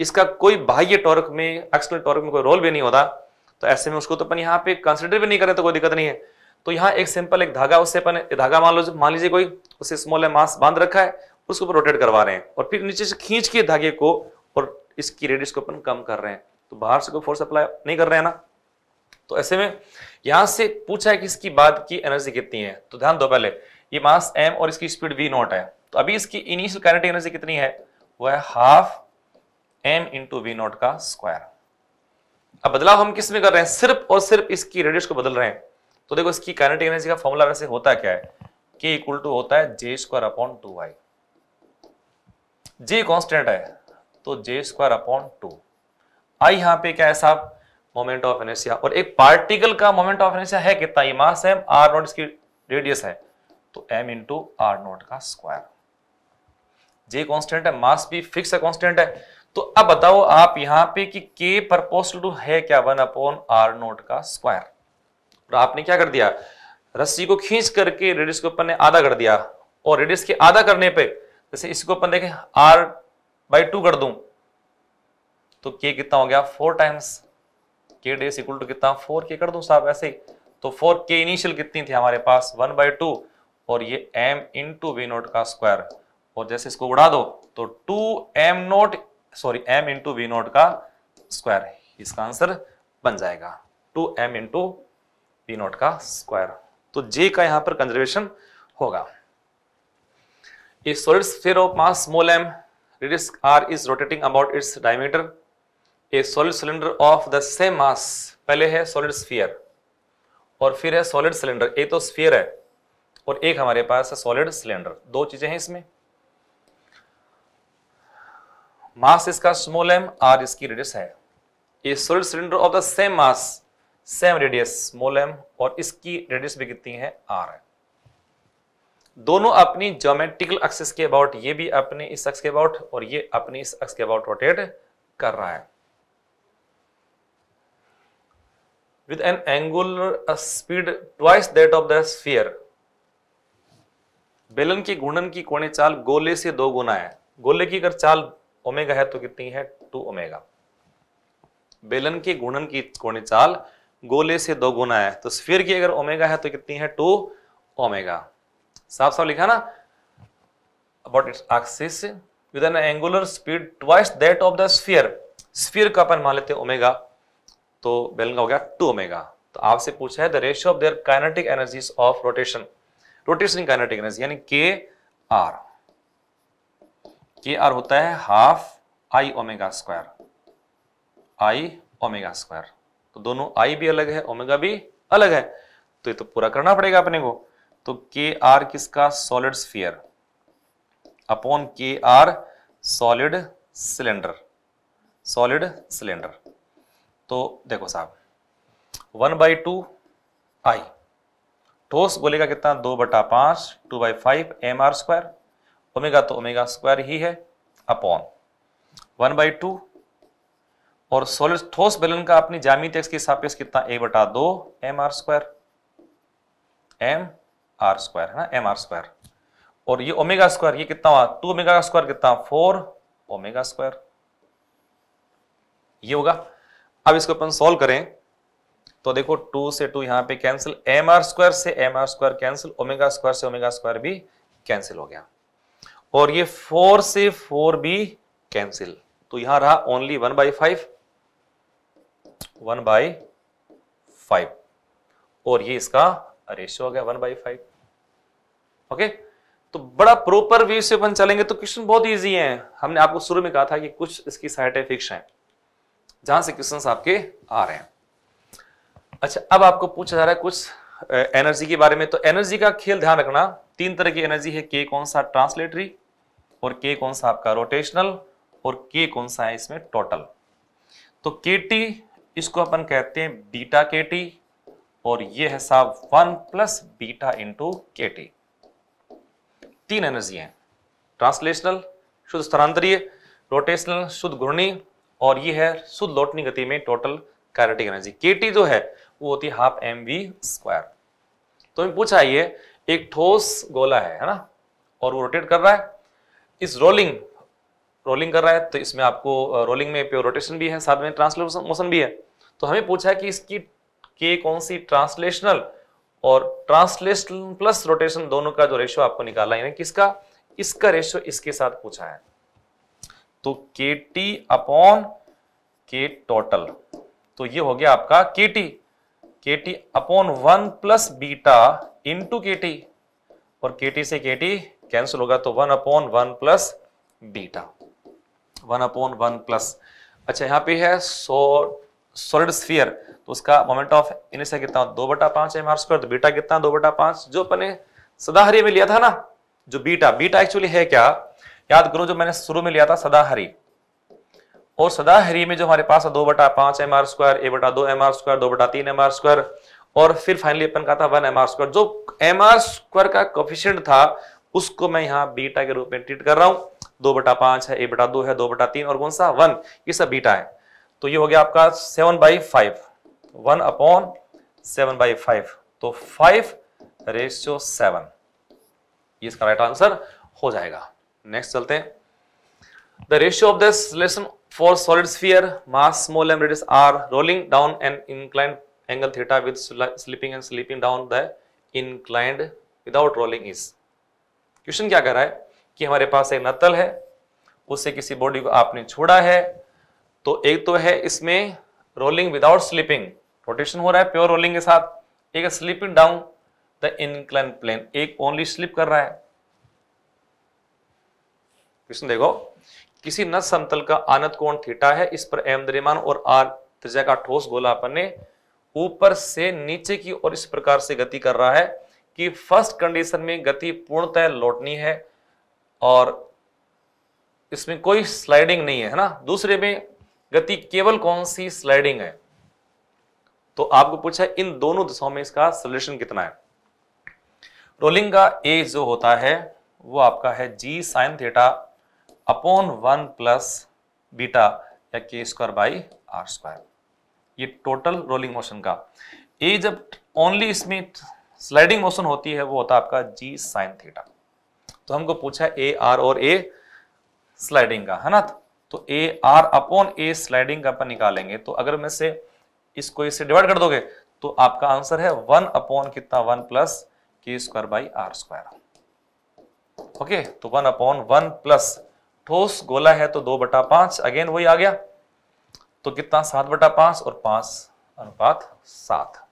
इसका कोई बाह्य टॉर्क में एक्सटर्नल टॉर्क में कोई रोल भी नहीं होता तो ऐसे में उसको तो अपन यहाँ पे कंसिडर भी नहीं करें तो कोई दिक्कत नहीं है तो यहाँ एक सिंपल एक धागा उससे अपन धागा मान लो मान लीजिए कोई उसे स्मॉल मास बांध रखा है उसके ऊपर रोटेट करवा रहे हैं और फिर नीचे से खींच के धागे को और इसकी रेडियस को अपन कम कर रहे हैं तो बाहर से कोई फोर्स अप्लाई नहीं कर रहे हैं ना तो ऐसे में यहां से पूछा है कि इसकी बाद की एनर्जी कितनी है तो ध्यान दो पहले ये मास एम और इसकी स्पीड वी नॉट है तो अभी इसकी इनिशियल कैनेटिक एनर्जी कितनी है वो है half M into V naught का स्क्वायर अब बदलाव हम किस में कर रहे हैं सिर्फ और सिर्फ इसकी रेडियस को बदल रहे हैं तो देखो इसकी कैनेटिक एनर्जी का फॉर्मूला वैसे होता क्या है के इक्वल टू होता है J square upon two Y J constant है तो J square upon two I यहां पे क्या है साहब मोमेंट ऑफ एनर्सिया और एक पार्टिकल का मोमेंट ऑफ एनर्सिया है कितना ये मास है आर नॉट इसकी रेडियस है तो m इंटू आर नॉट का स्क्वायर जे कॉन्स्टेंट है मास भी फिक्स है कॉन्स्टेंट है तो अब बताओ आप यहां पे कि के परपोसल टू है क्या वन अपॉन आर नॉट का स्क्वायर और आपने क्या कर दिया रस्सी को खींच करके रेडियस के ऊपर ने आधा कर दिया और रेडियस के आधा करने पे जैसे इसको अपन देखें आर बाई टू कर दूं तो के कितना हो गया four times K dash equal to कितना फोर के कर दूं साहब ऐसे तो फोर के इनिशियल कितनी थी हमारे पास वन बाई टू और ये M into V naught का स्क्वायर और जैसे इसको उड़ा दो तो two M naught sorry M into V naught का स्क्वायर इसका आंसर बन जाएगा two M into V naught का स्क्वायर तो जे का यहां पर कंजर्वेशन होगा if solid sphere of mass small M radius R is rotating about its diameter a solid cylinder of the same mass पहले है सॉलिड स्फीयर और फिर है सॉलिड सिलेंडर ए तो स्फीयर है और एक हमारे पास है सॉलिड सिलेंडर दो चीजें हैं इसमें मास इसका स्मॉल एम आर इसकी रेडियस है a solid cylinder of the same mass same radius small M और इसकी रेडियस भी कितनी है आर है दोनों अपनी जोमेट्रिकल एक्सेस के अबाउट ये भी अपने इस एक्स के अबाउट और ये अपने इस एक्स के अबाउट रोटेट कर रहा है with an angular speed twice that of the sphere बेलन के घूर्णन की कोणे चाल गोले से दो गुना है गोले की अगर चाल ओमेगा है तो कितनी है टू ओमेगा बेलन के घूर्णन की कोणे चाल गोले से दो गुना है तो स्फीयर की अगर ओमेगा है तो कितनी है टू ओमेगा साफ साफ लिखा ना about its axis with an angular speed twice that of the sphere sphere का अपन मान लेते ओमेगा तो बेलन का हो गया टू ओमेगा तो आपसे पूछा है the ratio of their kinetic energies of rotation rotation kinetic energy यानी के आर के आर होता है half I omega square I omega square तो दोनों आई भी अलग है ओमेगा भी अलग है तो ये तो पूरा करना पड़ेगा अपने को तो के आर किसका solid sphere upon K R solid cylinder solid cylinder तो देखो साहब वन बाई टू आई ठोस बोलेगा कितना दो बटा पांच two by five M R square omega तो ओमेगा स्क्वायर ही है अपॉन वन बाई टू और सोलिड ठोस बेलन का अपनी जामी टेक्स के सापेक्ष कितना ए बटा दो M R square M R square है ना एम आर स्क्वायर और ये ओमेगा स्क्वायर ये कितना हुआ टू ओमेगा स्क्वायर कितना फोर ओमेगा स्क्वायर ये होगा अब इसको अपन सॉल्व करें तो देखो टू से टू यहां पे कैंसिल एम आर स्क्वायर से M R square cancel omega square से ओमेगा स्क्वायर भी कैंसिल हो गया और ये फोर से फोर भी कैंसिल तो यहां रहा only one by five one by five और ये इसका रेशियो आ गया वन बाई फाइव ओके तो बड़ा प्रॉपर व्यू से अपन चलेंगे तो क्वेश्चन बहुत इजी है हमने आपको शुरू में कहा था कि कुछ इसकी साइंटिफिक्स हैं जहां से क्वेश्चन आपके आ रहे हैं अच्छा अब आपको पूछा जा रहा है कुछ एनर्जी के बारे में तो एनर्जी का खेल ध्यान रखना तीन तरह की एनर्जी है के कौन सा ट्रांसलेटरी और के कौन सा आपका रोटेशनल और के कौन सा है इसमें टोटल तो के इसको अपन कहते हैं बीटा के और ये है साहब one plus beta into K T तीन एनर्जी हैं ट्रांसलेशनल शुद्ध स्थानांतरीय रोटेशनल शुद्ध घूर्णी और ये है शुद्ध लौटनी गति में टोटल कैरेटिक एनर्जी के जो है वो होती है हाफ एम वी स्क्वायर तो पूछा ये एक ठोस गोला है है ना और वो रोटेट कर रहा है इस रोलिंग रोलिंग कर रहा है तो इसमें आपको रोलिंग में प्योर रोटेशन भी है साथ में ट्रांसलेशन मोशन भी है तो हमें पूछा है कि इसकी कि ये कौन सी ट्रांसलेशनल और ट्रांसलेशन प्लस रोटेशन दोनों का जो रेशियो आपको निकाला है किसका इसका रेशियो इसके साथ पूछा है तो के टी अपॉन के टोटल तो ये हो गया आपका K T K T upon one plus beta into K T और के टी से के टी कैंसिल होगा तो one upon one plus beta one upon one plus अच्छा यहां पे है सॉलिड स्फीयर तो उसका मोमेंट ऑफ इनर्शिया कितना दो बटा पांच एम आर स्क्वायर तो बीटा कितना दो बटा पांच जो अपने सदाहरी में लिया था ना जो बीटा बीटा एक्चुअली है क्या याद करो जो मैंने शुरू में लिया था सदाहरी और सदाहरी में जो हमारे पास दो बटा पांच एम आर स्क्वायर ए बटा दो एम आर स्क्वायर दो बटा तीन एम आर स्क्वायर और फिर फाइनली अपन कहा था वन एम आर स्क्वायर जो एम आर स्क्वायर का कोफिशियंट था उसको मैं यहाँ बीटा के रूप में ट्रीट कर रहा हूँ दो बटा पांच है ए बटा दो है दो बटा तीन और कौन सा वन ये सब बीटा है तो ये हो गया आपका seven by five one upon seven by five तो फाइव रेशियो सेवन इसका राइट आंसर हो जाएगा नेक्स्ट चलते the ratio of this for solid sphere mass small M radius R rolling down and inclined angle theta with slipping and slipping down the inclined without rolling is question क्या कर रहा है कि हमारे पास एक नतल है उससे किसी बॉडी को आपने छोड़ा है तो एक तो है इसमें रोलिंग विदाउट स्लिपिंग रोटेशन हो रहा है प्योर रोलिंग के साथ ठीक है slipping down the incline plane एक ओनली स्लिप कर रहा है क्वेश्चन देखो किसी नस समतल का आनंद कोण थीटा है इस पर एम द्रिमान और आर त्रिज्या का ठोस गोला अपन ने ऊपर से नीचे की ओर इस प्रकार से गति कर रहा है कि फर्स्ट कंडीशन में गति पूर्णतः लौटनी है और इसमें कोई स्लाइडिंग नहीं है ना दूसरे में गति केवल कौन सी स्लाइडिंग है तो आपको पूछा इन दोनों दिशाओं में इसका सोल्यूशन कितना है रोलिंग का ए जो होता है वो आपका है G sine theta upon one plus beta या K square by R square ये टोटल रोलिंग मोशन का ए जब ओनली इसमें स्लाइडिंग मोशन होती है वो होता है आपका जी साइन थीटा तो हमको पूछा ए आर और ए स्लाइडिंग का है ना तो A R upon A sliding का अपन निकालेंगे तो अगर मैं से इसको इससे डिवाइड कर दोगे तो आपका आंसर है वन अपॉन कितना one plus K square by R square okay तो वन अपॉन वन प्लस ठोस गोला है तो दो बटा पांच अगेन वही आ गया तो कितना सात बटा पांच और पांच अनुपात सात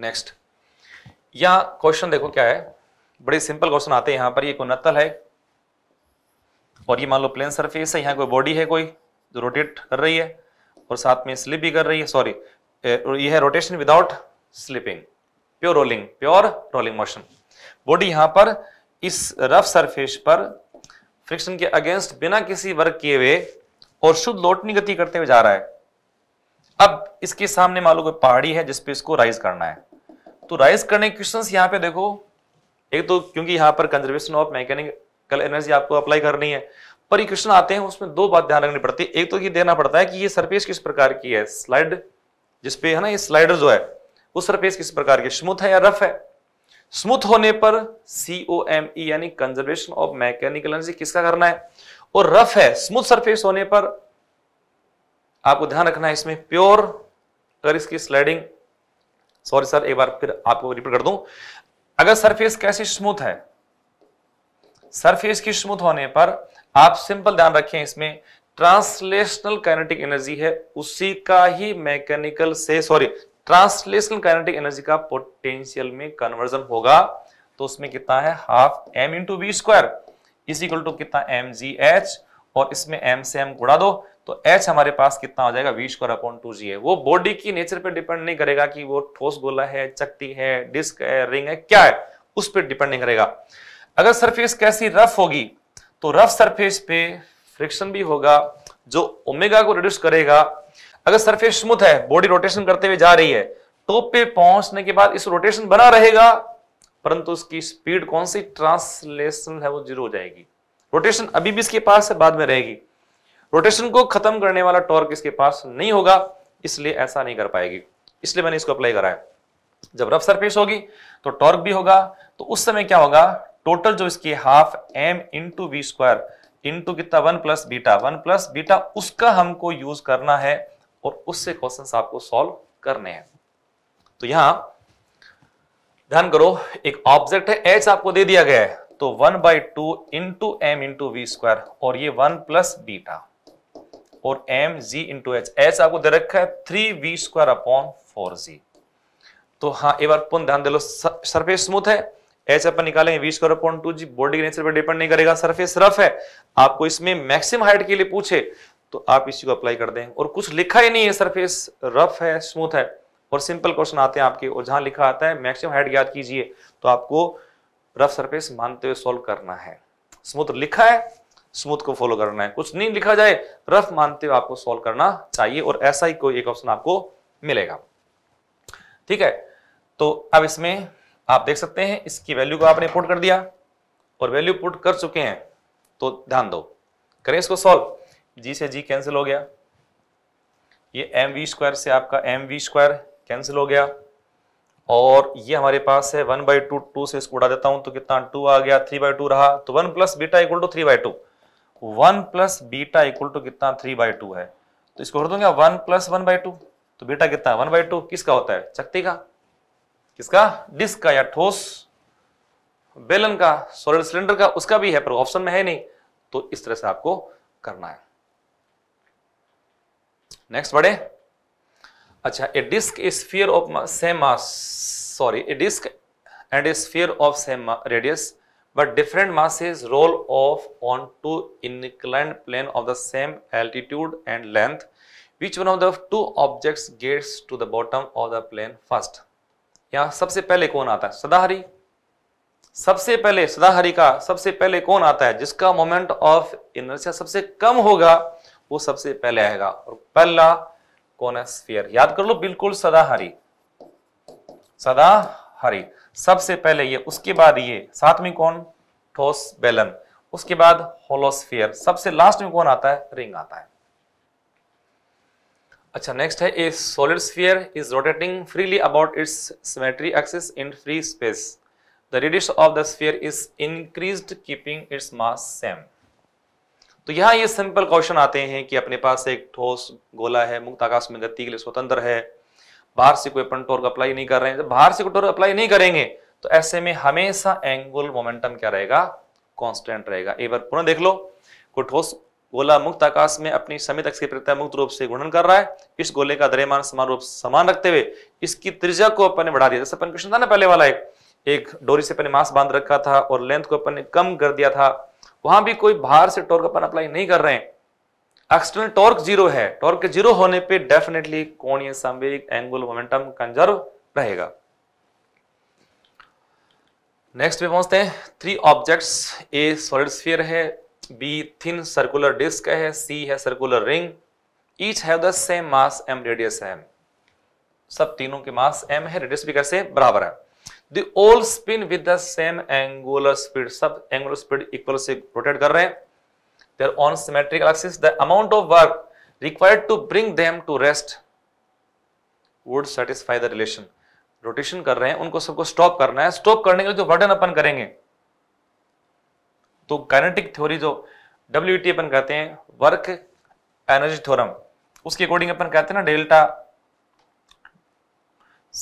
नेक्स्ट या क्वेश्चन देखो क्या है बड़े सिंपल क्वेश्चन आते हैं यहां पर ये कोई नत्तल है और ये मान लो प्लेन सरफेस है यहां कोई बॉडी है कोई जो रोटेट कर रही है और साथ में स्लिप भी कर रही है सॉरी ये है rotation without slipping pure rolling pure rolling motion body यहां पर इस रफ सरफेस पर फ्रिक्शन के अगेंस्ट बिना किसी वर्क किए हुए और शुद्ध लोटनी गति करते हुए जा रहा है अब इसके सामने मान लो कोई पहाड़ी है जिसपे इसको राइज करना है तो राइज करने के क्वेश्चन यहां पे देखो एक तो क्योंकि यहां पर कंजर्वेशन ऑफ मैकेनिकल एनर्जी आपको अप्लाई करनी है परिकृष्ण आते हैं उसमें दो बात ध्यान रखनी पड़ती है एक तो ये देना पड़ता है कि ये सरफेस किस प्रकार की है स्लाइड जिसपे है ना ये स्लाइडर जो है वो सरफेस किस प्रकार की स्मूथ है या रफ है स्मूथ होने पर सीओ एम ई यानी कंजर्वेशन ऑफ मैकेनिकल एनर्जी किसका करना है और रफ है स्मूथ सरफेस होने पर आपको ध्यान रखना है इसमें प्योर अगर इसकी स्लाइडिंग सॉरी सर एक बार फिर आपको रिपीट कर दूं अगर सरफेस कैसी स्मूथ है सरफेस की स्मूथ होने पर आप सिंपल ध्यान रखें इसमें ट्रांसलेशनल काइनेटिक एनर्जी है उसी का ही मैकेनिकल से सॉरी ट्रांसलेशनल काइनेटिक एनर्जी का पोटेंशियल में कन्वर्जन होगा तो उसमें कितना है half M into B square is equal to कितना एम जी एच और इसमें एम से एम गुड़ा दो तो एच हमारे पास कितना हो जाएगा V square upon two G है वो बॉडी की नेचर पे डिपेंड नहीं करेगा कि वो ठोस गोला है चक्ती है डिस्क है रिंग है क्या है उस पर डिपेंड नहीं करेगा अगर सरफेस कैसी रफ होगी तो रफ सरफेस पे फ्रिक्शन भी होगा जो ओमेगा को रिड्यूस करेगा अगर सरफेस स्मूथ है बॉडी रोटेशन करते हुए जा रही है टॉप तो पे पहुंचने के बाद इस रोटेशन बना रहेगा परंतु उसकी स्पीड कौन सी ट्रांसलेशन है वो जीरो हो जाएगी रोटेशन अभी भी इसके पास है बाद में रहेगी रोटेशन को खत्म करने वाला टॉर्क इसके पास नहीं होगा इसलिए ऐसा नहीं कर पाएगी इसलिए मैंने इसको अप्लाई कराया जब रफ सरफेस होगी तो टॉर्क भी होगा तो उस समय क्या होगा टोटल जो इसकी half M into V square into कितना one plus beta one plus beta उसका हमको यूज करना है और उससे क्वेश्चन आपको सॉल्व करने हैं तो यहां ध्यान करो एक ऑब्जेक्ट है एच आपको दे दिया गया है तो one by two into M into V square और ये वन प्लस बीटा और M G into H H आपको दे रखा है three V square upon four G तो हाँ एक बार पुनः ध्यान दे लो सरफेस स्मूथ है एच अपन निकालेंगे V square upon two G body के नेचर पर डिपेंड नहीं करेगा सरफेस रफ है आपको इसमें मैक्सिमम हाइट के लिए पूछे तो आप इसी को अप्लाई कर दें और कुछ लिखा ही नहीं है सरफेस रफ है स्मूथ है और सिंपल क्वेश्चन आते हैं आपके और जहां लिखा आता है मैक्सिमम हाइट याद कीजिए तो आपको रफ सरफेस मानते हुए सॉल्व करना है स्मूथ लिखा है स्मूथ को फॉलो करना है कुछ नहीं लिखा जाए रफ मानते हुए आपको सॉल्व करना चाहिए और ऐसा ही कोई एक ऑप्शन आपको मिलेगा ठीक है तो अब इसमें आप देख सकते हैं इसकी वैल्यू को आपने पुट कर दिया और वैल्यू पुट कर चुके हैं तो ध्यान दो करें इसको सॉल्व जी से जी कैंसिल हो गया ये एम वी स्क्वायर से आपका एम वी स्क्वायर कैंसिल हो गया और ये हमारे पास है वन बाई टू टू से इसको उड़ा देता हूं तो कितना टू आ गया थ्री बाई टू रहा तो one plus beta equal to three by two one plus beta equal to कितना थ्री बाई टू है तो इसको कर दूंगा one plus one by two तो बीटा कितना वन बाई टू किसका होता है शक्ति का किसका डिस्क का या ठोस बेलन का सोलर सिलेंडर का उसका भी है पर ऑप्शन में है नहीं तो इस तरह से आपको करना है नेक्स्ट बढ़े अच्छा a disc sphere of same mass sorry a disc and a sphere of same radius but different masses roll off on two inclined plane of the same altitude and length which one of the two object gets to the bottom of the plane first यहां सबसे पहले कौन आता है सदाहरी सबसे पहले सदाहरी का सबसे पहले कौन आता है जिसका मोमेंट ऑफ इनर्शिया सबसे कम होगा वो सबसे पहले आएगा और पहला कौन है स्फीयर याद कर लो बिल्कुल सदाहरी सदाहरी सबसे पहले ये उसके बाद ये साथ में कौन ठोस बेलन उसके बाद होलोस्फीयर सबसे लास्ट में कौन आता है रिंग आता है अच्छा नेक्स्ट है a solid sphere is rotating freely about its symmetry axis in free space the radius of the sphere is increased keeping its mass same तो यहाँ ये सिंपल क्वेश्चन आते हैं कि अपने पास एक ठोस गोला है मुक्त आकाश में गति के लिए स्वतंत्र है बाहर से कोई अपन टोर्क अप्लाई नहीं कर रहे हैं जब बाहर से कोई टोर्क अप्लाई नहीं करेंगे तो ऐसे में हमेशा एंगुल मोमेंटम क्या रहेगा कॉन्स्टेंट रहेगा एक बार पुनः देख लो कोई ठोस गोला मुक्त आकाश में अपनी समित अक्ष के प्रत्यय मुक्त रूप से गुणन कर रहा है इस गोले का द्रव्यमान समान रूप समान रखते हुए इसकी त्रिज्या को अपन ने बढ़ा दिया जैसे अपन क्वेश्चन था ना पहले वाला एक एक डोरी से अपने मांस बांध रखा था और लेंथ को अपन ने कम कर दिया था वहां भी कोई बाहर से टॉर्क अपन अप्लाई नहीं कर रहे हैं एक्सटर्नल टॉर्क जीरो है टॉर्क के जीरो होने पे डेफिनेटली कोणीय संवेग एंगुल मोमेंटम कंजर्व रहेगा नेक्स्ट पे पहुंचते हैं three objects a solid sphere है बी थिन सर्कुलर डिस्क है सी है circular ring each have the same mass m है सब तीनों के मास एम है रेडियस भी कैसे बराबर है The all spin with the same angular speed. सब angular speed equal से रोटेट कर रहे हैं are on symmetric axis. The amount of work required to bring them to rest would satisfy the relation rotation कर रहे हैं उनको सबको स्टॉप करना है स्टॉप करने के लिए जो burden अपन करेंगे तो काइनेटिक थ्योरी जो डब्ल्यू अपन कहते हैं वर्क एनर्जी थ्योरम उसके अकॉर्डिंग अपन कहते हैं ना delta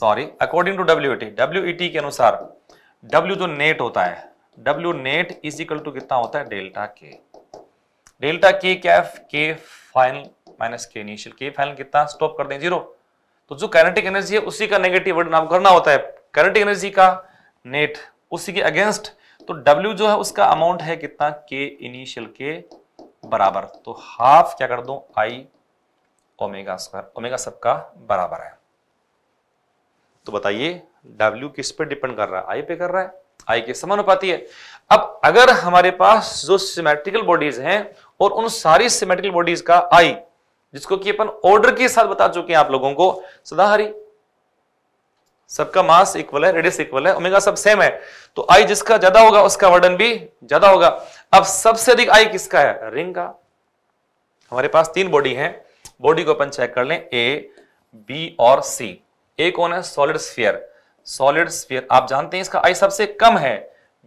sorry according to W W के अनुसार डब्ल्यू जो नेट होता है W net is equal to कितना होता है डेल्टा के डेल्टा के क्या है K final minus K initial K final कितना स्टॉप कर दें जीरो तो जो कैनेटिक एनर्जी है उसी का नेगेटिव वर्ड नाम करना होता है कैनेटिक एनर्जी का नेट उसी के अगेंस्ट तो W जो है उसका अमाउंट है कितना के इनिशियल के बराबर तो हाफ क्या कर दो आई ओमेगा स्क्वायर ओमेगा सबका बराबर है तो बताइए W किस पे डिपेंड कर रहा है आई पे कर रहा है आई के समानुपाती है अब अगर हमारे पास जो सिमेट्रिकल बॉडीज हैं और उन सारी सिमेट्रिकल बॉडीज का आई जिसको कि अपन ऑर्डर के साथ बता चुके हैं आप लोगों को सदाहरी सबका मास इक्वल है रेडियस इक्वल है ओमेगा सब सेम है तो आई जिसका ज्यादा होगा उसका वर्डन भी ज्यादा होगा अब सबसे अधिक आई किसका है रिंग का हमारे पास तीन बॉडी है बॉडी को अपन चेक कर लें ए बी और सी ए कौन है सॉलिड स्फीयर सॉलिड स्फीयर आप जानते हैं इसका आई सबसे कम है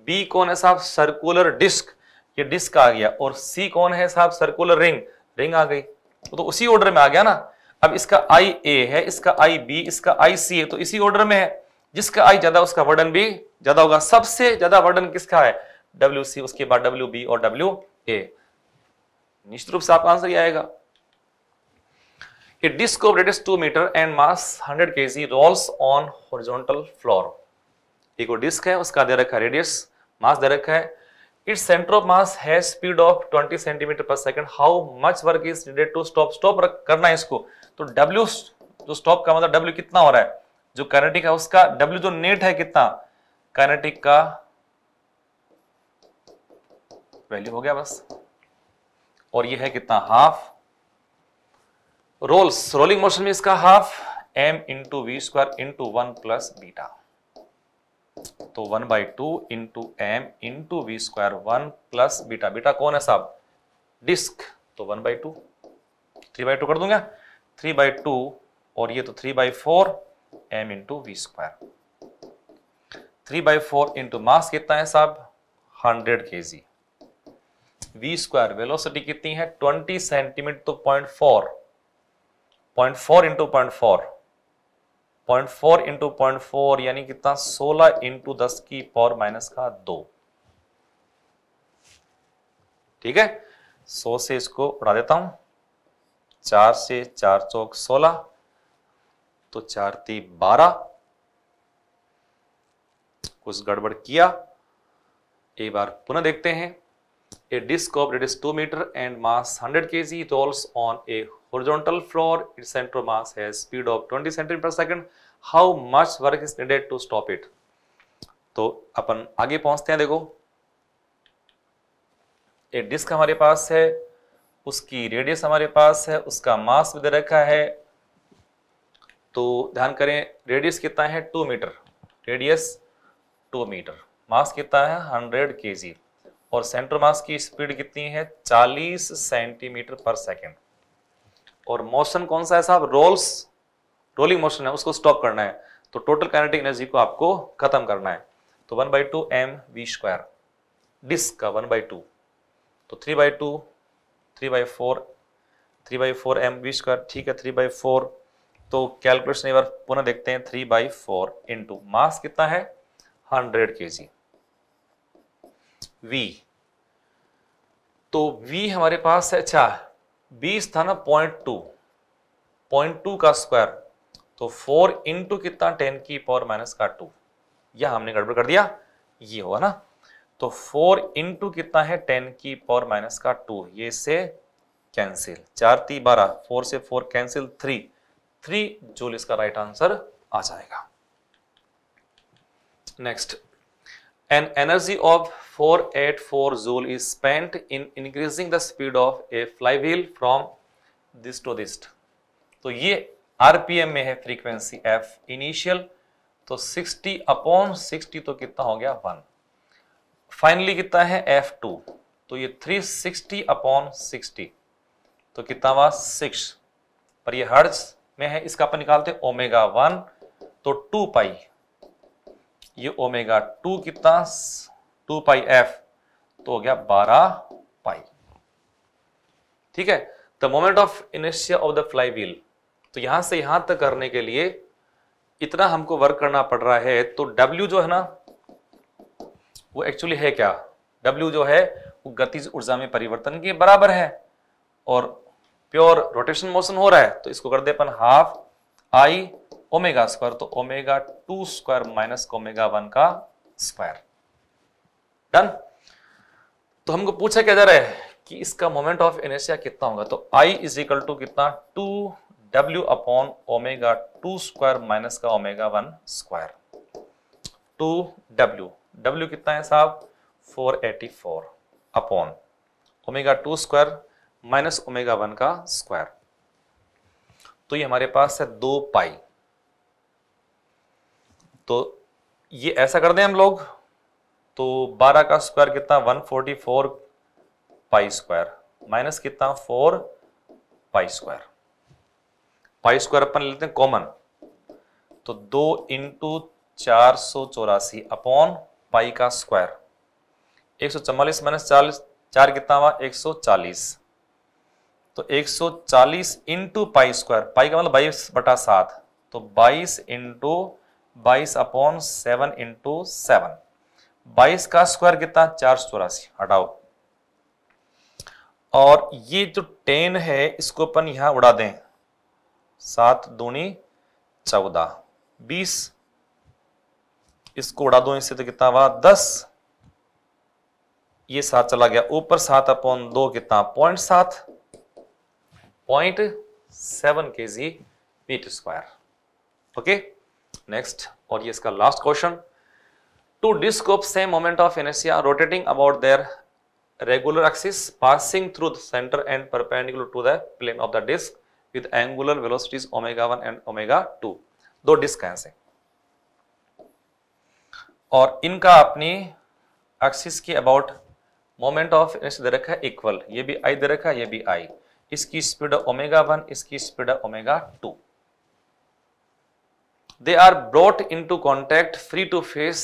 बी कौन है साहब सर्कुलर डिस्क ये डिस्क आ गया और सी कौन है साहब सर्कुलर रिंग रिंग आ गई तो, तो उसी ऑर्डर में आ गया ना अब इसका आई ए है इसका आई बी इसका आई सी है तो इसी ऑर्डर में है जिसका आई ज्यादा उसका वर्डन भी ज्यादा होगा सबसे ज्यादा वर्डन किसका है डब्ल्यू सी उसके बाद डब्ल्यू बी और डब्ल्यू ए निश्चित रूप से आपका आंसर ही आएगा disc of radius two metre and mass mass K G rolls on horizontal floor एक वो डिस्क है उसका दे रखा है रेडियस मास दे रखा है इट्स सेंटर ऑफ मास है speed of 20 centimetre per second how much work is needed to stop stop करना है इसको तो W जो स्टॉप का मतलब W कितना हो रहा है जो कैनेटिक है उसका W जो नेट है कितना कैनेटिक का वैल्यू हो गया बस और ये है कितना हाफ रोल्स रोलिंग मोशन में इसका half M into V square into one plus beta तो one by two into M into V square one plus beta beta कौन है साहब डिस्क तो one by two three by two कर दूंगा three by two और ये तो three by four M into V square three by four into mass कितना है साहब hundred K ji we square velocity कितनी है ट्वेंटी सेंटीमीटर तो point four point four into point four point four into point four यानी कितना सोलह into दस की पावर माइनस का दो ठीक है सो से इसको उड़ा देता हूं चार से चार चौक सोलह तो चार ती बारह कुछ गड़बड़ किया एक बार पुनः देखते हैं a disc of radius two metre and mass hundred K G rolls on a horizontal floor it centre of mass है speed of twenty centimetre second how much work is needed to stop it तो अपन आगे पहुंचते हैं देखो ए disc हमारे पास है उसकी रेडियस हमारे पास है उसका मास भी दे रखा है तो ध्यान करें रेडियस कितना है two metre radius two metre mass कितना है हंड्रेड के जी और सेंटर मास की स्पीड कितनी है चालीस सेंटीमीटर पर सेकेंड और मोशन कौन सा है साहब रोल्स रोलिंग मोशन है उसको स्टॉप करना है तो टोटल काइनेटिक एनर्जी को आपको खत्म करना है तो one by two M V square disc का वन बाई टू तो three by two three by four three by four M B square ठीक है थ्री बाई फोर तो कैलकुलेशन एक बार पुनः देखते हैं three by four into mass कितना है हंड्रेड के जी वी तो वी हमारे पास है अच्छा बीस था ना पॉइंट टू पॉइंट टू का स्क्वायर तो फोर इंटू कितना टेन की पावर माइनस का टू यह हमने गड़बड़ कर दिया ये होगा ना तो फोर इंटू कितना है टेन की पावर माइनस का टू ये से कैंसिल चार ती बारह फोर से four cancel three three joule इसका राइट आंसर आ जाएगा next an energy of 484 is spent in increasing the speed of a fly wheel from this to this तो ये आरपीएम में है फ्रीक्वेंसी एफ इनिशियल तो 60 अपॉन 60 तो कितना हो गया वन फाइनली कितना है एफ टू तो ये थ्री सिक्सटी अपॉन सिक्सटी तो कितना हुआ सिक्स पर ये हर्ज में है इसका अपन निकालते ओमेगा वन तो टू पाई ये ओमेगा टू कितना टू पाई एफ तो हो गया बारह पाई ठीक है द मोमेंट ऑफ इनिशिया ऑफ द फ्लाई व्हील तो यहां से यहां तक करने के लिए इतना हमको वर्क करना पड़ रहा है तो डब्ल्यू जो है ना वो एक्चुअली है क्या डब्ल्यू जो है वो गतिज ऊर्जा में परिवर्तन के बराबर है और प्योर रोटेशन मोशन हो रहा है तो इसको कर दे अपन हाफ आई ओमेगा स्क्वायर तो omega two square minus omega one का स्क्वायर डन तो हमको पूछा क्या जा रहा है कि इसका मोमेंट ऑफ इनर्शिया कितना होगा तो आई इज इक्वल टू कितना two W upon omega two square minus का omega one square two W W कितना है साहब 484 upon omega two square minus omega one का स्क्वायर तो ये हमारे पास है दो पाई तो ये ऐसा कर दें हम लोग तो 12 का स्क्वायर कितना 144 पाई स्क्वायर माइनस कितना 4 pi square pi square upon लेते हैं कॉमन तो दो इंटू चार सौ चौरासी अपॉन पाई का स्क्वायर एक सौ चवालीस माइनस चालीस चार कितना हुआ एक सौ चालीस तो एक सौ चालीस इंटू पाई स्क्वायर पाई का मतलब बाईस बटा सात तो बाईस इंटू बाईस अपॉन सेवन इंटू सेवन बाईस का स्क्वायर कितना चार सौ चौरासी हटाओ और ये जो टेन है इसको अपन यहां उड़ा दें सात दूनी चौदह बीस इसको उड़ा दो इससे तो कितना हुआ दस ये सात चला गया ऊपर सात अपॉन दो कितना पॉइंट सात point seven K G metre square okay next और ये इसका last question two disc of same moment of inertia rotating about their regular axis passing through the centre and perpendicular to the plane of the disc with angular velocities omega one and omega two दो disc हैं और इनका अपनी axis के about moment of inertia दे रखा है equal ये भी आई दे रखा है ये भी आई इसकी स्पीड ओमेगा वन इसकी speed omega two they are brought into contact free to face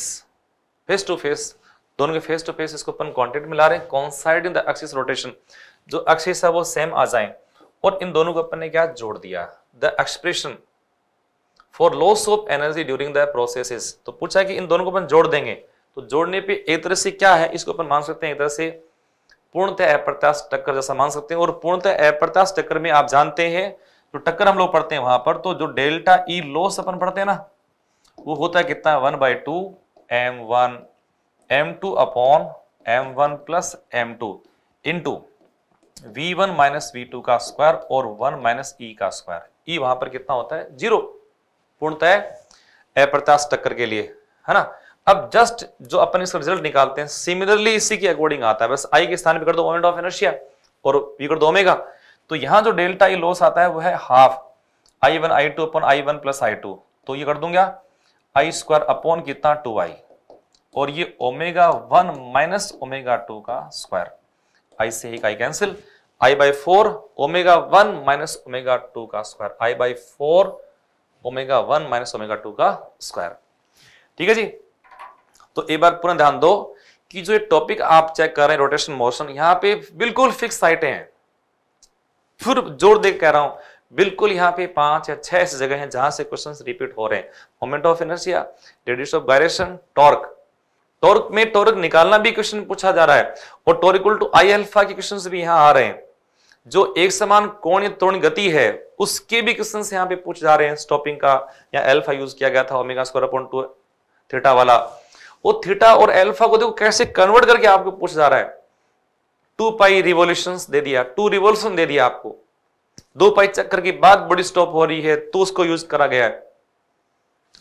face to face दोनों के फेस टू फेस इसको अपन कॉन्टेक्ट मिला रहे हैं coincide in the axis rotation जो एक्सिस है वो सेम आ जाए और इन दोनों को अपन ने क्या जोड़ दिया the expression for loss of energy during the process तो पूछा कि इन दोनों को अपन जोड़ देंगे तो जोड़ने पे एक तरह से क्या है इसको अपन मान सकते हैं एक तरह से पूर्णतः अप्रत्याश टक्कर जैसा मान सकते हैं और पूर्णतः अप्रत्याश टक्कर में आप जानते हैं जो टक्कर हम लोग पढ़ते हैं वहां पर तो जो डेल्टा ई लॉस अपन पढ़ते हैं ना वो होता है कितना one by two M one M two upon M one plus M two into V one minus V two का स्क्वायर और वन माइनस ई का स्क्वायर ई वहां पर कितना होता है जीरो पूर्णतः अप्रत्याश टक्कर के लिए है ना अब जस्ट जो अपन इसका रिजल्ट निकालते हैं सिमिलरली इसी के अकॉर्डिंग आता है बस आई के स्थान पर कर दो मोमेंट ऑफ एनर्शिया और वी कर दो ओमेगा तो यहां जो डेल्टा ई लॉस आता है वो है half I one I two अपन I one plus I two तो ये कर दूंगा आई स्क्वायर अपॉन कितना टू आई और ये omega one minus omega two का स्क्वायर आई से एक I cancel I by four omega one minus omega two का square I by four omega one minus omega two का square ठीक है जी तो एक बार पूरा ध्यान दो कि जो ये टॉपिक आप चेक कर रहे हैं रोटेशन मोशन यहां पे बिल्कुल फिक्स साइटें हैं फिर जोर दे कह रहा हूं बिल्कुल यहां पे पांच या छह ऐसी जगह हैं जहां से क्वेश्चन रिपीट हो रहे हैं moment of inertia radius of gyration torque torque में टॉर्क निकालना भी क्वेश्चन पूछा जा रहा है और टॉरिकुल टू आई अल्फा के क्वेश्चन भी यहां आ रहे हैं जो एक समान कोण त्वरण गति है उसके भी क्वेश्चन यहाँ पे पूछ जा रहे हैं स्टॉपिंग का या एल्फा यूज किया गया था omega square upon two theta वाला वो थीटा और एल्फा को देखो कैसे कन्वर्ट करके आपको पूछ जा रहा है टू पाई रिवोल्यूशन दे दिया टू रिवोल्यूशन दे दिया आपको दो पाई चक्कर की बात बड़ी स्टॉप हो रही है तो उसको यूज करा गया है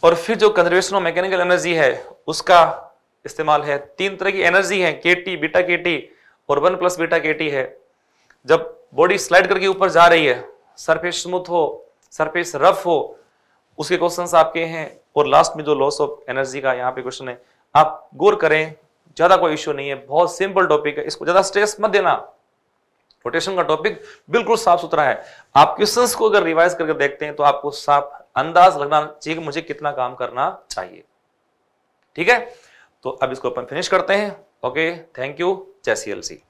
और फिर जो कंजर्वेशन ऑफ मैकेनिकल एनर्जी है उसका इस्तेमाल है तीन तरह की एनर्जी है K T beta K T और one plus beta K T है जब बॉडी स्लाइड करके ऊपर जा रही है सरफेस स्मूथ हो सरफेस रफ हो उसके क्वेश्चंस आपके हैं और लास्ट में जो लॉस ऑफ एनर्जी का यहाँ पे क्वेश्चन है आप गौर करें ज़्यादा कोई इश्यू नहीं है बहुत सिंपल टॉपिक है इसको ज़्यादा स्ट्रेस मत देना रोटेशन का टॉपिक बिल्कुल साफ सुथरा है आप क्वेश्चंस को अगर रिवाइज करके देखते हैं तो आपको साफ अंदाज लगना चाहिए मुझे कितना काम करना चाहिए ठीक है तो अब इसको अपन फिनिश करते हैं ओके थैंक यू जय सी